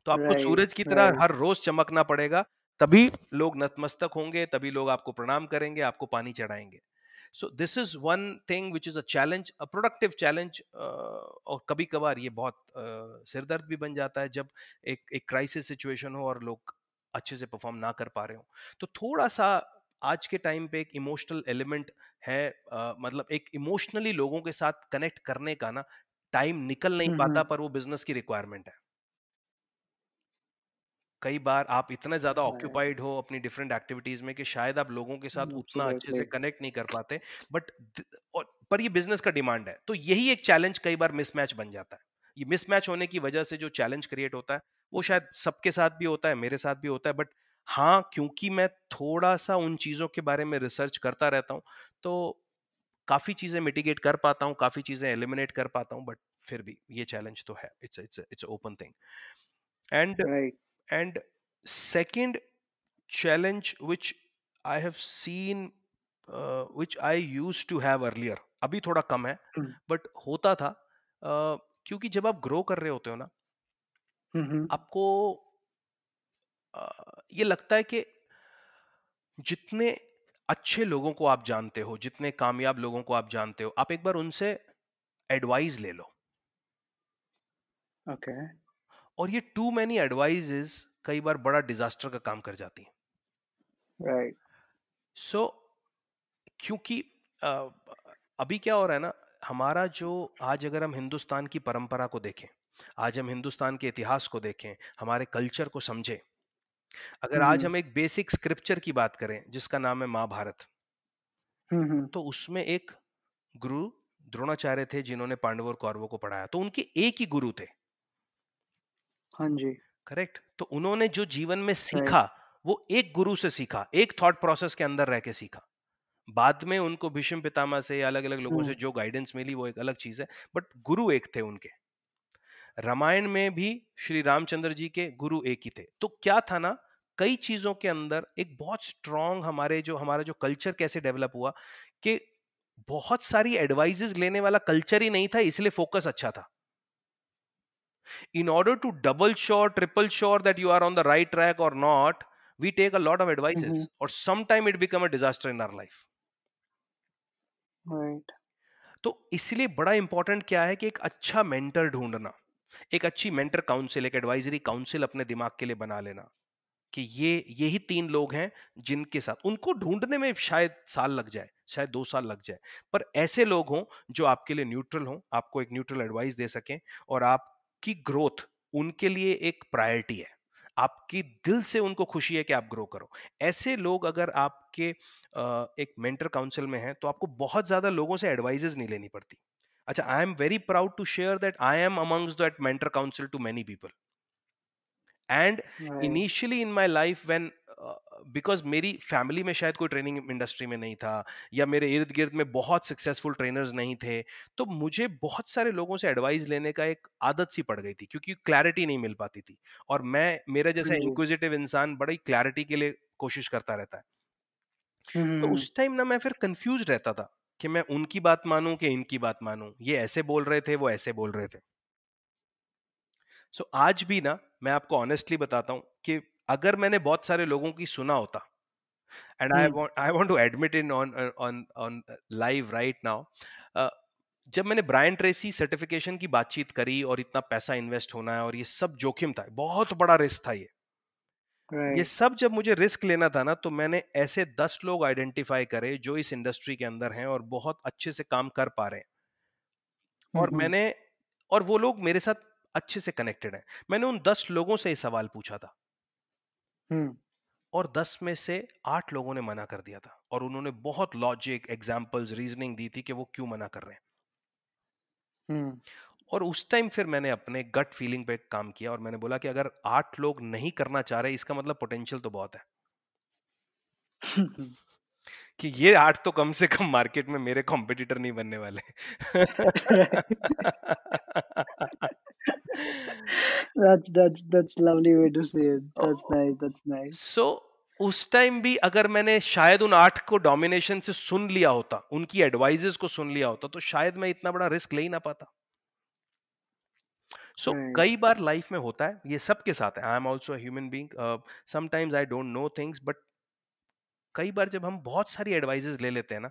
तो आपको right. सूरज की तरह right. हर रोज चमकना पड़ेगा तभी लोग नतमस्तक होंगे तभी लोग आपको प्रणाम करेंगे आपको पानी चढ़ाएंगे so this is one thing which is a challenge a productive challenge और कभी कभार ये बहुत सिरदर्द भी बन जाता है जब एक एक क्राइसिस सिचुएशन हो और लोग अच्छे से परफॉर्म ना कर पा रहे हो तो थोड़ा सा आज के टाइम पे एक इमोशनल एलिमेंट है मतलब एक इमोशनली लोगों के साथ कनेक्ट करने का ना टाइम निकल नहीं पाता पर वो बिजनेस की रिक्वायरमेंट है कई बार आप इतना ज्यादा ऑक्यूपाइड हाँ। हो अपनी डिफरेंट एक्टिविटीज में कि शायद आप लोगों के साथ उतना अच्छे से कनेक्ट नहीं कर पाते बट पर ये बिजनेस का डिमांड है तो यही एक चैलेंज कई बार मिसमैच बन जाता है ये मिसमैच होने की वजह से जो चैलेंज क्रिएट होता है वो शायद सबके साथ भी होता है मेरे साथ भी होता है बट हाँ क्योंकि मैं थोड़ा सा उन चीज़ों के बारे में रिसर्च करता रहता हूँ तो काफ़ी चीज़ें मिटिगेट कर पाता हूँ काफ़ी चीज़ें एलिमिनेट कर पाता हूँ बट फिर भी ये चैलेंज तो है it's it's it's open thing and and second challenge which I have seen which I used to have earlier अभी थोड़ा कम है बट हम्म। होता था uh, क्योंकि जब आप ग्रो कर रहे होते हो ना हम्म, हम्म। आपको uh, ये लगता है कि जितने अच्छे लोगों को आप जानते हो जितने कामयाब लोगों को आप जानते हो आप एक बार उनसे एडवाइस ले लो ओके okay. और ये टू मैनी एडवाइज कई बार बड़ा डिजास्टर का काम कर जाती है राइट सो क्योंकि अभी क्या हो रहा है ना हमारा जो आज अगर हम हिंदुस्तान की परंपरा को देखें आज हम हिंदुस्तान के इतिहास को देखें हमारे कल्चर को समझें अगर आज हम्म। हम एक बेसिक स्क्रिप्चर की बात करें जिसका नाम है महाभारत हम्म, हम्म। तो उसमें एक गुरु द्रोणाचार्य थे जिन्होंने पांडव और कौरवों को पढ़ाया तो उनके एक ही गुरु थे हाँ जी करेक्ट तो उन्होंने जो जीवन में सीखा वो एक गुरु से सीखा एक थॉट प्रोसेस के अंदर रह के सीखा बाद में उनको भीष्म पितामह से अलग अलग लोगों से हम्म। जो गाइडेंस मिली वो एक अलग चीज है बट गुरु एक थे उनके रामायण में भी श्री रामचंद्र जी के गुरु एक ही थे तो क्या था ना कई चीजों के अंदर एक बहुत स्ट्रांग हमारे जो हमारा जो कल्चर कैसे डेवलप हुआ कि बहुत सारी एडवाइजेस लेने वाला कल्चर ही नहीं था इसलिए फोकस अच्छा था in order to double sure triple sure that you are on the right track or not we take a lot of advices mm-hmm. or sometime it become a disaster in our life right तो इसलिए बड़ा important क्या है कि एक अच्छा mentor ढूंढना एक अच्छी मेंटर काउंसिल एक एडवाइजरी काउंसिल अपने दिमाग के लिए बना लेना कि ये यही तीन लोग हैं जिनके साथ उनको ढूंढने में शायद साल लग जाए शायद दो साल लग जाए पर ऐसे लोग हों जो आपके लिए न्यूट्रल हों आपको एक न्यूट्रल एडवाइस दे सकें और आप की ग्रोथ उनके लिए एक प्रायोरिटी है आपकी दिल से उनको खुशी है कि आप ग्रो करो ऐसे लोग अगर आपके एक मेंटर काउंसिल में हैं तो आपको बहुत ज़्यादा लोगों से एडवाइजेज नहीं लेनी पड़ती अच्छा I am very proud to share that I am amongst that mentor council to many people and initially in my life when because मेरी फैमिली में शायद कोई ट्रेनिंग इंडस्ट्री में नहीं था या मेरे इर्द गिर्द में बहुत सक्सेसफुल ट्रेनर्स नहीं थे तो मुझे बहुत सारे लोगों से एडवाइस लेने का एक आदत सी पड़ गई थी क्योंकि क्लैरिटी नहीं मिल पाती थी और मैं मेरा जैसा इंक्विजिटिव इंसान बड़ी क्लैरिटी के लिए कोशिश करता रहता है तो हम्म। उस टाइम ना मैं फिर कंफ्यूज रहता था कि मैं उनकी बात मानूं कि इनकी बात मानूं ये ऐसे बोल रहे थे वो ऐसे बोल रहे थे सो so, आज भी ना मैं आपको ऑनेस्टली बताता हूँ कि अगर मैंने बहुत सारे लोगों की सुना होता and I want I want to admit in on on on live right now जब मैंने ब्रायन ट्रेसी सर्टिफिकेशन की बातचीत करी और इतना पैसा इन्वेस्ट होना है और ये सब जोखिम था बहुत बड़ा रिस्क था ये ये सब जब मुझे रिस्क लेना था ना तो मैंने ऐसे दस लोग आइडेंटिफाई करे जो इस इंडस्ट्री के अंदर हैं और बहुत अच्छे से काम कर पा रहे हैं और मैंने और वो लोग मेरे साथ अच्छे से कनेक्टेड हैं मैंने उन दस लोगों से ये सवाल पूछा था हम्म। और दस में से आठ लोगों ने मना कर दिया था और उन्होंने बहुत लॉजिक एग्जाम्पल्स रीजनिंग दी थी कि वो क्यों मना कर रहे हैं हम्म। और उस टाइम फिर मैंने अपने गट फीलिंग पे काम किया और मैंने बोला कि अगर आठ लोग नहीं करना चाह रहे इसका मतलब पोटेंशियल तो बहुत है कि ये आठ तो कम से कम मार्केट में मेरे कॉम्पिटिटर नहीं बनने वाले that's that's that's lovely way to say it that's oh. nice that's nice So. उस टाइम भी अगर मैंने शायद उन आठ को डोमिनेशन से सुन लिया होता उनकी एडवाइजेस को सुन लिया होता तो शायद मैं इतना बड़ा रिस्क ले ही ना पाता सो so, right. कई बार लाइफ में होता है ये सबके साथ है I am also human being sometimes I don't know things but कई बार जब हम बहुत सारी एडवाइजेस ले लेते हैं ना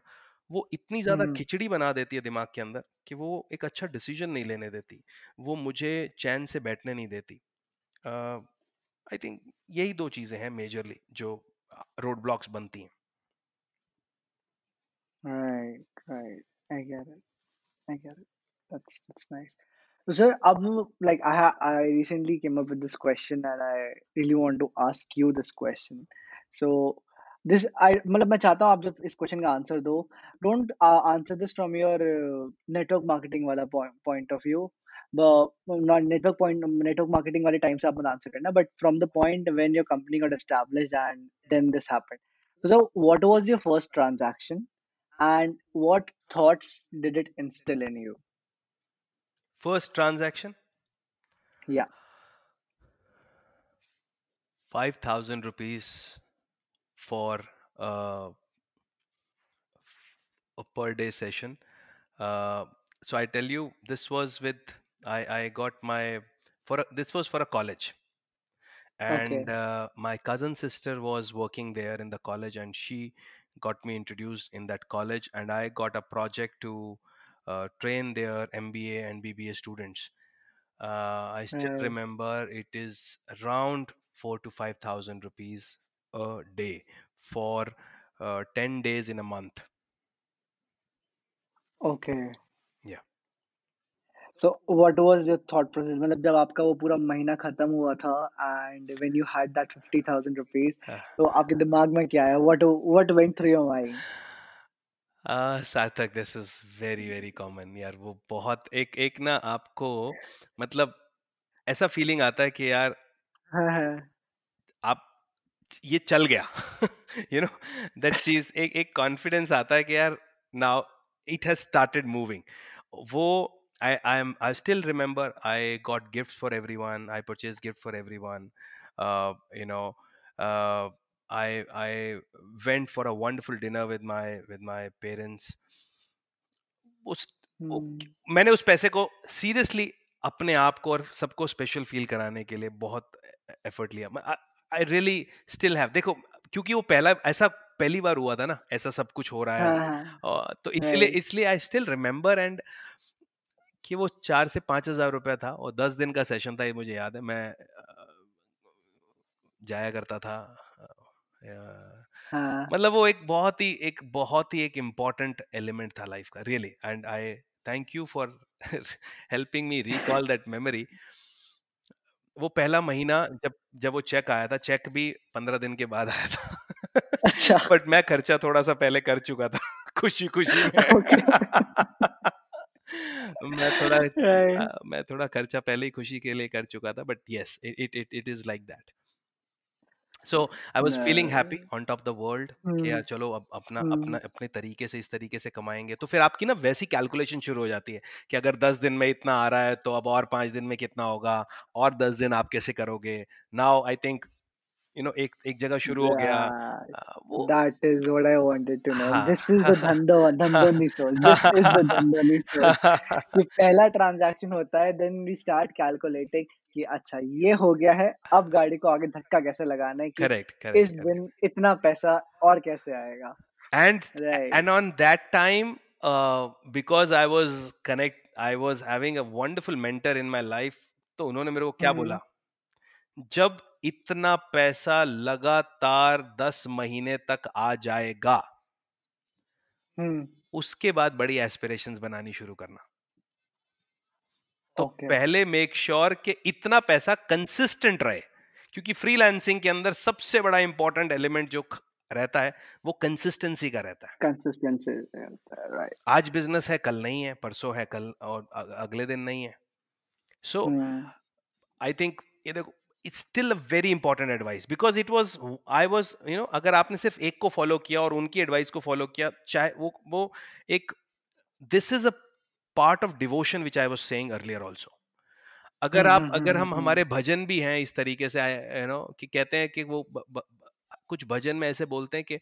वो इतनी ज्यादा खिचड़ी बना देती है दिमाग के अंदर कि वो एक अच्छा डिसीजन नहीं लेने देती वो मुझे चैन से बैठने नहीं देती आई थिंक यही दो चीजें हैं मेजरली जो रोड ब्लॉक्स बनती हैं right right I get it I get it that's nice So sir, this I मतलब मैं चाहता हूँ आप जब इस क्वेश्चन का आंसर दो don't answer this from your network marketing वाला point of view network point network marketing वाले टाइम से आप मत आंसर करना but from the point when your company got established and then this happened so what was your first transaction and what thoughts did it instil in you first transaction या 5000 rupees for uh, a per day session. Uh, so I tell you, this was with I, I got my for a, this was for a college, and okay. uh, my cousin sister was working there in the college, and she got me introduced in that college, and I got a project to uh, train their MBA and BBA students. Uh, I still remember it is around four to five thousand rupees a day for uh, 10 days in a month okay yeah so what was your thought process मतलब जब आपका वो पूरा महीना खत्म हुआ था and when you had that 50000 rupees तो आपके दिमाग में क्या आया what what went through your mind Uh, Sarthak this is very very common यार वो बहुत एक एक ना आपको मतलब ऐसा फीलिंग आता है कि यार ये चल गया यू नो दैट चीज एक एक कॉन्फिडेंस आता है कि यार now it has started moving वो I I am I still remember I got gift for everyone I purchase gift for everyone you know I I went for a wonderful dinner with my with my parents. उस hmm. मैंने उस पैसे को seriously अपने आप को और सबको स्पेशल फील कराने के लिए बहुत एफर्ट e-, लिया आई रियली स्टिल हैव देखो क्योंकि वो पहला ऐसा पहली बार हुआ था ना ऐसा सब कुछ हो रहा है हाँ, हाँ। तो इसलिए इसलिए आई स्टिल रिमेम्बर एंड कि वो चार से पाँच हजार रुपया था और दस दिन का सेशन था ये मुझे याद है मैं जाया करता था हाँ. मतलब वो एक बहुत ही एक बहुत ही एक इम्पोर्टेंट एलिमेंट था लाइफ का really and I thank you for helping me recall that memory वो पहला महीना अच्छा। जब जब वो चेक आया था चेक भी पंद्रह दिन के बाद आया था अच्छा बट मैं खर्चा थोड़ा सा पहले कर चुका था खुशी खुशी में मैं थोड़ा right. मैं थोड़ा खर्चा पहले ही खुशी के लिए कर चुका था but yes it it it is like that so I was feeling happy on top the world यार चलो अब अपना hmm. अपना अपने तरीके से इस तरीके से कमाएंगे तो फिर आपकी ना वैसी कैलकुलेशन शुरू हो जाती है कि अगर दस दिन में इतना आ रहा है तो अब और पाँच दिन में कितना होगा और दस दिन आप कैसे करोगे now I think you know एक एक जगह शुरू हो गया वो that is what I wanted to know this is the धंधा धंधा निसोल दिस इज द धंधा निसोल कि पहला ट्रांजैक्शन होता है देन वी स्टार्ट कैलकुलेटिंग कि अच्छा ये हो गया है अब गाड़ी को आगे धक्का कैसे लगाना है कि correct, correct, इस correct. दिन इतना पैसा और कैसे आएगा and and on that time because I was connect I was having a wonderful mentor in my life तो उन्होंने मेरे को क्या hmm बोला जब इतना पैसा लगातार दस महीने तक आ जाएगा उसके बाद बड़ी एस्पिरेशन बनानी शुरू करना तो okay. पहले मेक श्योर sure कि इतना पैसा कंसिस्टेंट रहे क्योंकि फ्रीलांसिंग के अंदर सबसे बड़ा इंपॉर्टेंट एलिमेंट जो रहता है वो कंसिस्टेंसी का रहता है कंसिस्टेंसी राइट आज बिजनेस है कल नहीं है परसों है कल और अगले दिन नहीं है सो आई थिंक ये देखो it's still a very important advice because it was I was you know अगर आपने सिर्फ एक को फॉलो किया और उनकी एडवाइस को फॉलो किया चाहे वो वो एक this is a part of devotion which I was saying earlier also अगर आप हम्म, अगर हम्म, हम हम्म, हमारे भजन भी हैं इस तरीके से यू नो कि कहते हैं कि वो ब, ब, कुछ भजन में ऐसे बोलते हैं कि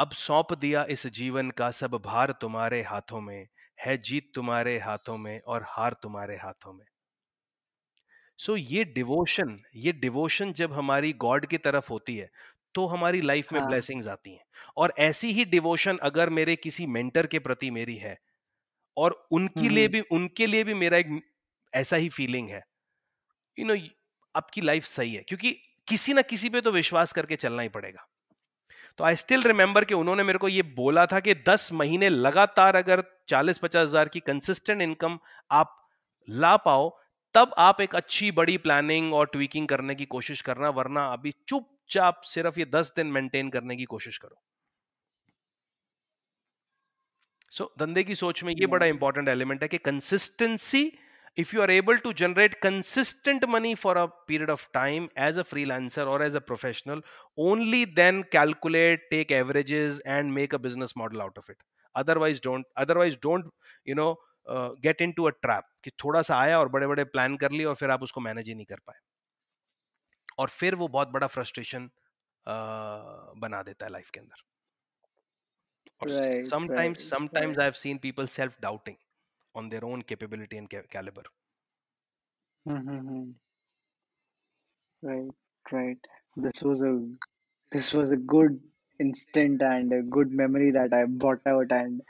अब सौंप दिया इस जीवन का सब भार तुम्हारे हाथों में है जीत तुम्हारे हाथों में और हार तुम्हारे हाथों में सो ये डिवोशन ये डिवोशन जब हमारी गॉड की तरफ होती है तो हमारी लाइफ में हाँ. आती हैं और ऐसी ही डिवोशन अगर मेरे किसी मेंटर के प्रति मेरी है और उनके लिए हम्म। भी उनके लिए भी मेरा एक ऐसा ही फीलिंग है यू नो आपकी लाइफ सही है क्योंकि किसी ना किसी पे तो विश्वास करके चलना ही पड़ेगा तो आई स्टिल रिमेंबर कि उन्होंने मेरे को ये बोला था कि दस महीने लगातार अगर चालीस पचास हजार की कंसिस्टेंट इनकम आप ला पाओ तब आप एक अच्छी बड़ी प्लानिंग और ट्वीकिंग करने की कोशिश करना वरना अभी चुपचाप सिर्फ ये दस दिन मेंटेन करने की कोशिश करो सो so, धंधे की सोच में ये बड़ा इंपॉर्टेंट एलिमेंट है कि consistency if you are able to generate consistent money for a period of time as a freelancer और as a professional only then calculate take averages and make a business model out of it otherwise don't otherwise don't you know get in to a trap कि थोड़ा सा आया और बड़े बड़े plan कर लिए और फिर आप उसको मैनेज ही नहीं कर पाए और फिर वो बहुत बड़ा फ्रस्ट्रेशन uh, बना देता है लाइफ के अंदर sometimes sometimes I have seen people self doubting on their own capability and calibre hmm hmm right right this was a this was a good instant and a good memory that i brought out and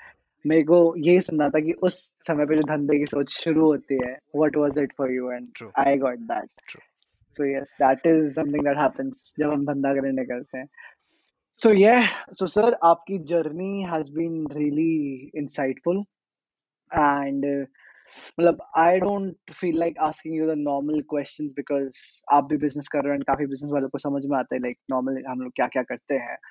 મેગો યે સમજاتا કે ઉસ સમય pay જો ધંધે કે સોચ શુરુ હોતે હે what was it for you and true I got that so yes that is something that happens જબ ہم ધંધા કરેને karte hain સો યે સો સર આપકી journey has been really insightful and મતલબ I don't feel like asking you the normal questions because આપ ભી business કર રહે હે અને કાફી બિઝનેસ વાલો કો સમજ મે આતે હે લાઈક નોર્મલ આમલો ક્યા ક્યા karte hain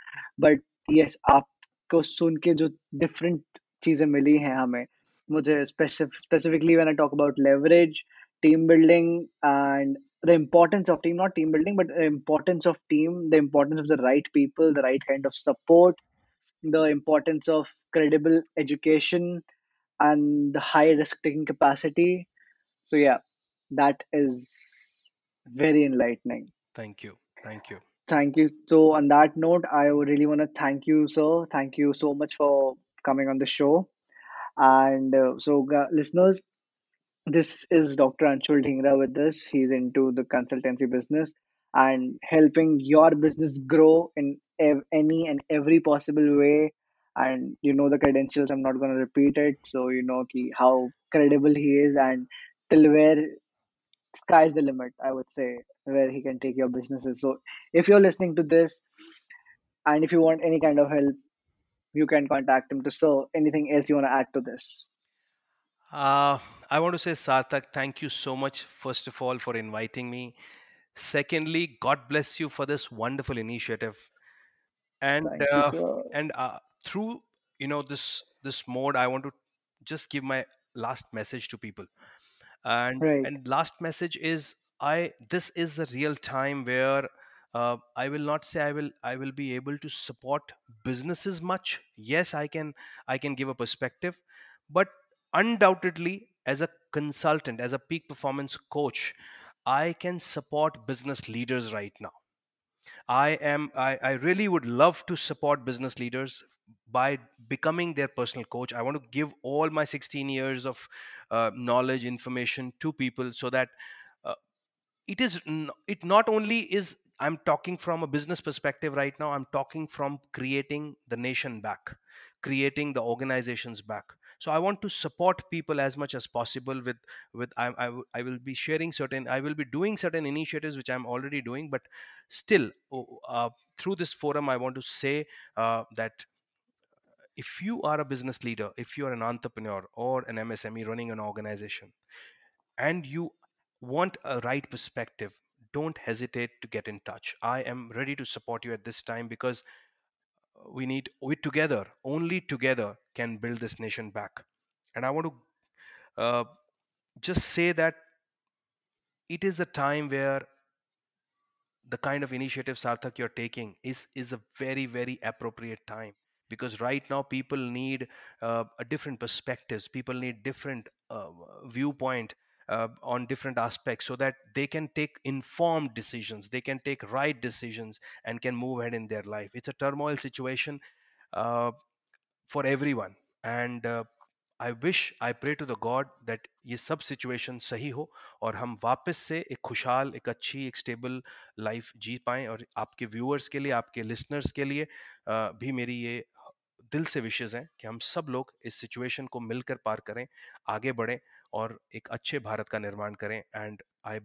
બટ યસ આપકો સુનકે જો ડિફરન્ટ चीज़ें मिली हैं हमें मुझे specifically when I talk about leverage team building and the importance of team not team building but importance of team the importance of the right people the right kind of support the importance of credible education and the high risk taking capacity so yeah that is very enlightening thank you thank you thank you so on that note i would really want to thank you sir thank you so much for coming on the show. And uh, so, uh, listeners, this is Dr. Anshul Dhingra with us. He's into the consultancy business and helping your business grow in ev- any and every possible way. And you know the credentials, I'm not going to repeat it. So, you know ki, how credible he is and till where sky's the limit, I would say, where he can take your businesses. So, if you're listening to this, and if you want any kind of help you can contact him to so anything else you want to add to this uh, i want to say sartak thank you so much first of all for inviting me secondly god bless you for this wonderful initiative and uh, you, and uh, through you know this this mode i want to just give my last message to people and right. and last message is i this is the real time where uh, i will not say i will i will be able to support businesses much yes i can i can give a perspective but undoubtedly as a consultant as a peak performance coach i can support business leaders right now i am i, I really would love to support business leaders by becoming their personal coach i want to give all my 16 years of uh, knowledge information to people so that uh, it is it not only is I'm talking from a business perspective right now. I'm talking from creating the nation back, creating the organizations back. So I want to support people as much as possible with with I, I, I will be sharing certain I will be doing certain initiatives which I'm already doing, but still uh, through this forum I want to say uh, that if you are a business leader, if you are an entrepreneur or an MSME running an organization, and you want a right perspective don't hesitate to get in touch. I am ready to support you at this time because uh, we need, we together, only together can build this nation back. And I want to uh, just say that it is the time where the kind of initiative Sarthak you're taking is is a very very appropriate time because right now people need uh, a different perspectives people need different uh, viewpoint uh, on different aspects so that they can take informed decisions they can take right decisions and can move ahead in their life it's a turmoil situation uh, for everyone and uh, I wish I pray to the God that ये सब situation सही हो और हम वापस से एक खुशहाल एक अच्छी एक स्टेबल लाइफ जी पाएँ और आपके व्यूअर्स के लिए आपके लिसनर्स के लिए भी मेरी ये दिल से विशेज़ हैं कि हम सब लोग इस सिचुएशन को मिलकर पार करें आगे बढ़ें Or एक अच्छे भारत का निर्माण करें and I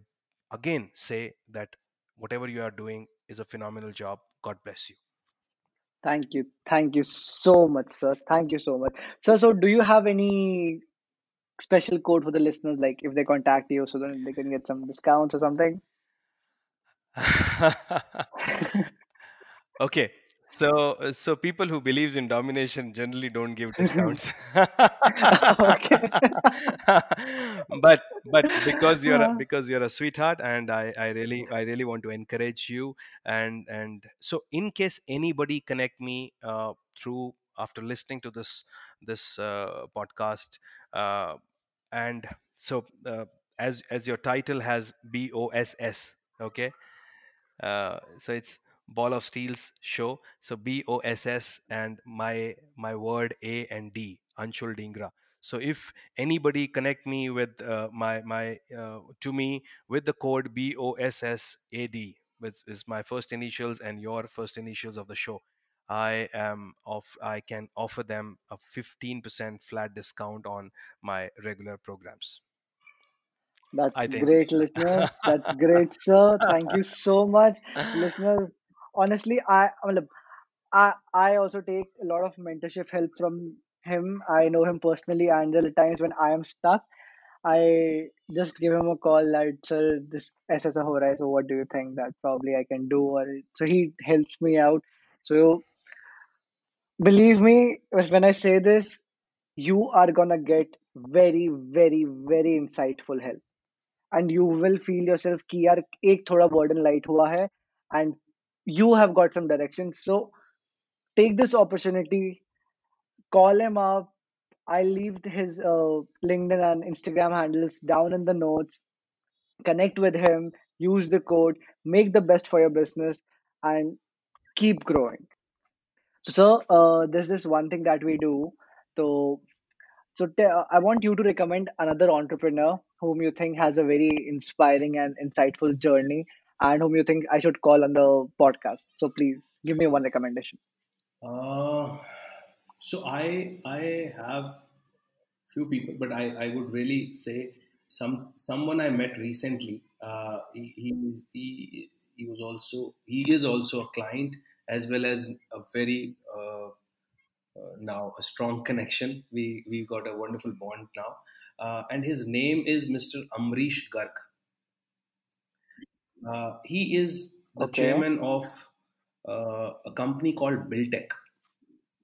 again say that whatever you are doing is a phenomenal Thank you. Thank you so much, sir. Thank you so much. So, so do you have any special code for the listeners like if they contact you so then they can get some discounts or something okay so, uh, so people who believes in domination generally don't give discounts. okay. but but because you're a, uh-huh. because you're a sweetheart, and I I really I really want to encourage you. And and so in case anybody connect me uh, through after listening to this this uh, podcast, uh, and so uh, as as your title has B O S S. Okay. Uh, so it's Ball of Steel's show. So B O S S and my my word A and D, Anshul Dingra. So if anybody connect me with uh, my my uh, to me with the code B O S S A D, which is my first initials and your first initials of the show, I am off. I can offer them a fifteen percent flat discount on my regular programs. That's great, listeners. That's great, sir. Thank you so much, listeners honestly i i i also take a lot of mentorship help from him i know him personally and there are times when i am stuck i just give him a call like sir this ssr ho raha so what do you think that probably i can do or so he helps me out so believe me when i say this you are gonna get very very very insightful help and you will feel yourself कि यार एक burden light हुआ है and you have got some direction so take this opportunity call him up i'll leave his uh, linkedin and instagram handles down in the notes connect with him use the code make the best for your business and keep growing so uh, is one thing that we do so so uh, I want you to recommend another entrepreneur whom you think has a very inspiring and insightful journey and whom you think I should call on the podcast. So please give me one recommendation. Uh, so I I have few people, but I, I would really say some someone I met recently. Uh, he, he he he was also he is also a client as well as a very uh, uh, now a strong connection. We we got a wonderful bond now, uh, and his name is Mr. Amrish Garg. Uh, he is the okay. chairman of uh, a company called Builtech,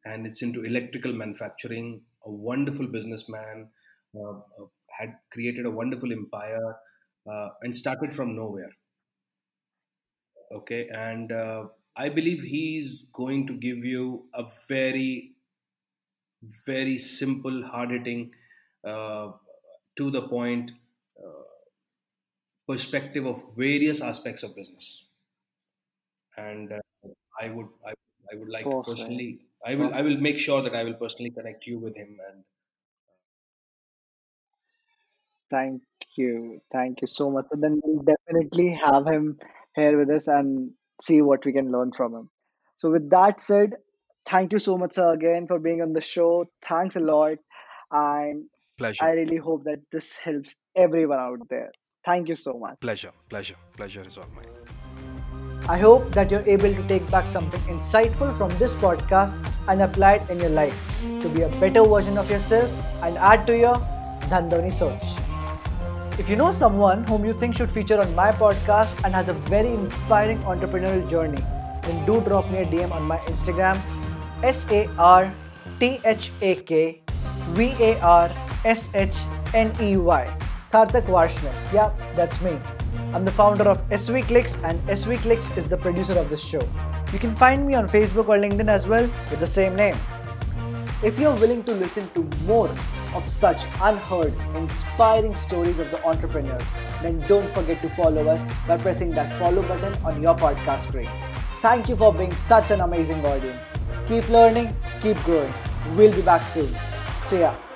and it's into electrical manufacturing. A wonderful businessman uh, uh had created a wonderful empire uh, and started from nowhere. Okay, and uh, I believe he's going to give you a very, very simple, hard hitting, to the point perspective of various aspects of business. And uh, I would, I, I would like awesome. personally, I will, I will make sure that I will personally connect you with him. And thank you, thank you so much. And then we'll definitely have him here with us and see what we can learn from him. So with that said, thank you so much sir, again for being on the show. Thanks a lot, and Pleasure. I really hope that this helps everyone out there. Thank you so much. Pleasure, pleasure, pleasure is all mine. I hope that you're able to take back something insightful from this podcast and apply it in your life to be a better version of yourself and add to your Dhandoni search. If you know someone whom you think should feature on my podcast and has a very inspiring entrepreneurial journey, then do drop me a DM on my Instagram, S A R T H A K V A R S H N E Y Sarthak Varshna. Yeah, that's me. I'm the founder of SV Clicks and SV Clicks is the producer of this show. You can find me on Facebook or LinkedIn as well with the same name. If you're willing to listen to more of such unheard, inspiring stories of the entrepreneurs, then don't forget to follow us by pressing that follow button on your podcast screen. Thank you for being such an amazing audience. Keep learning, keep growing. We'll be back soon. See ya.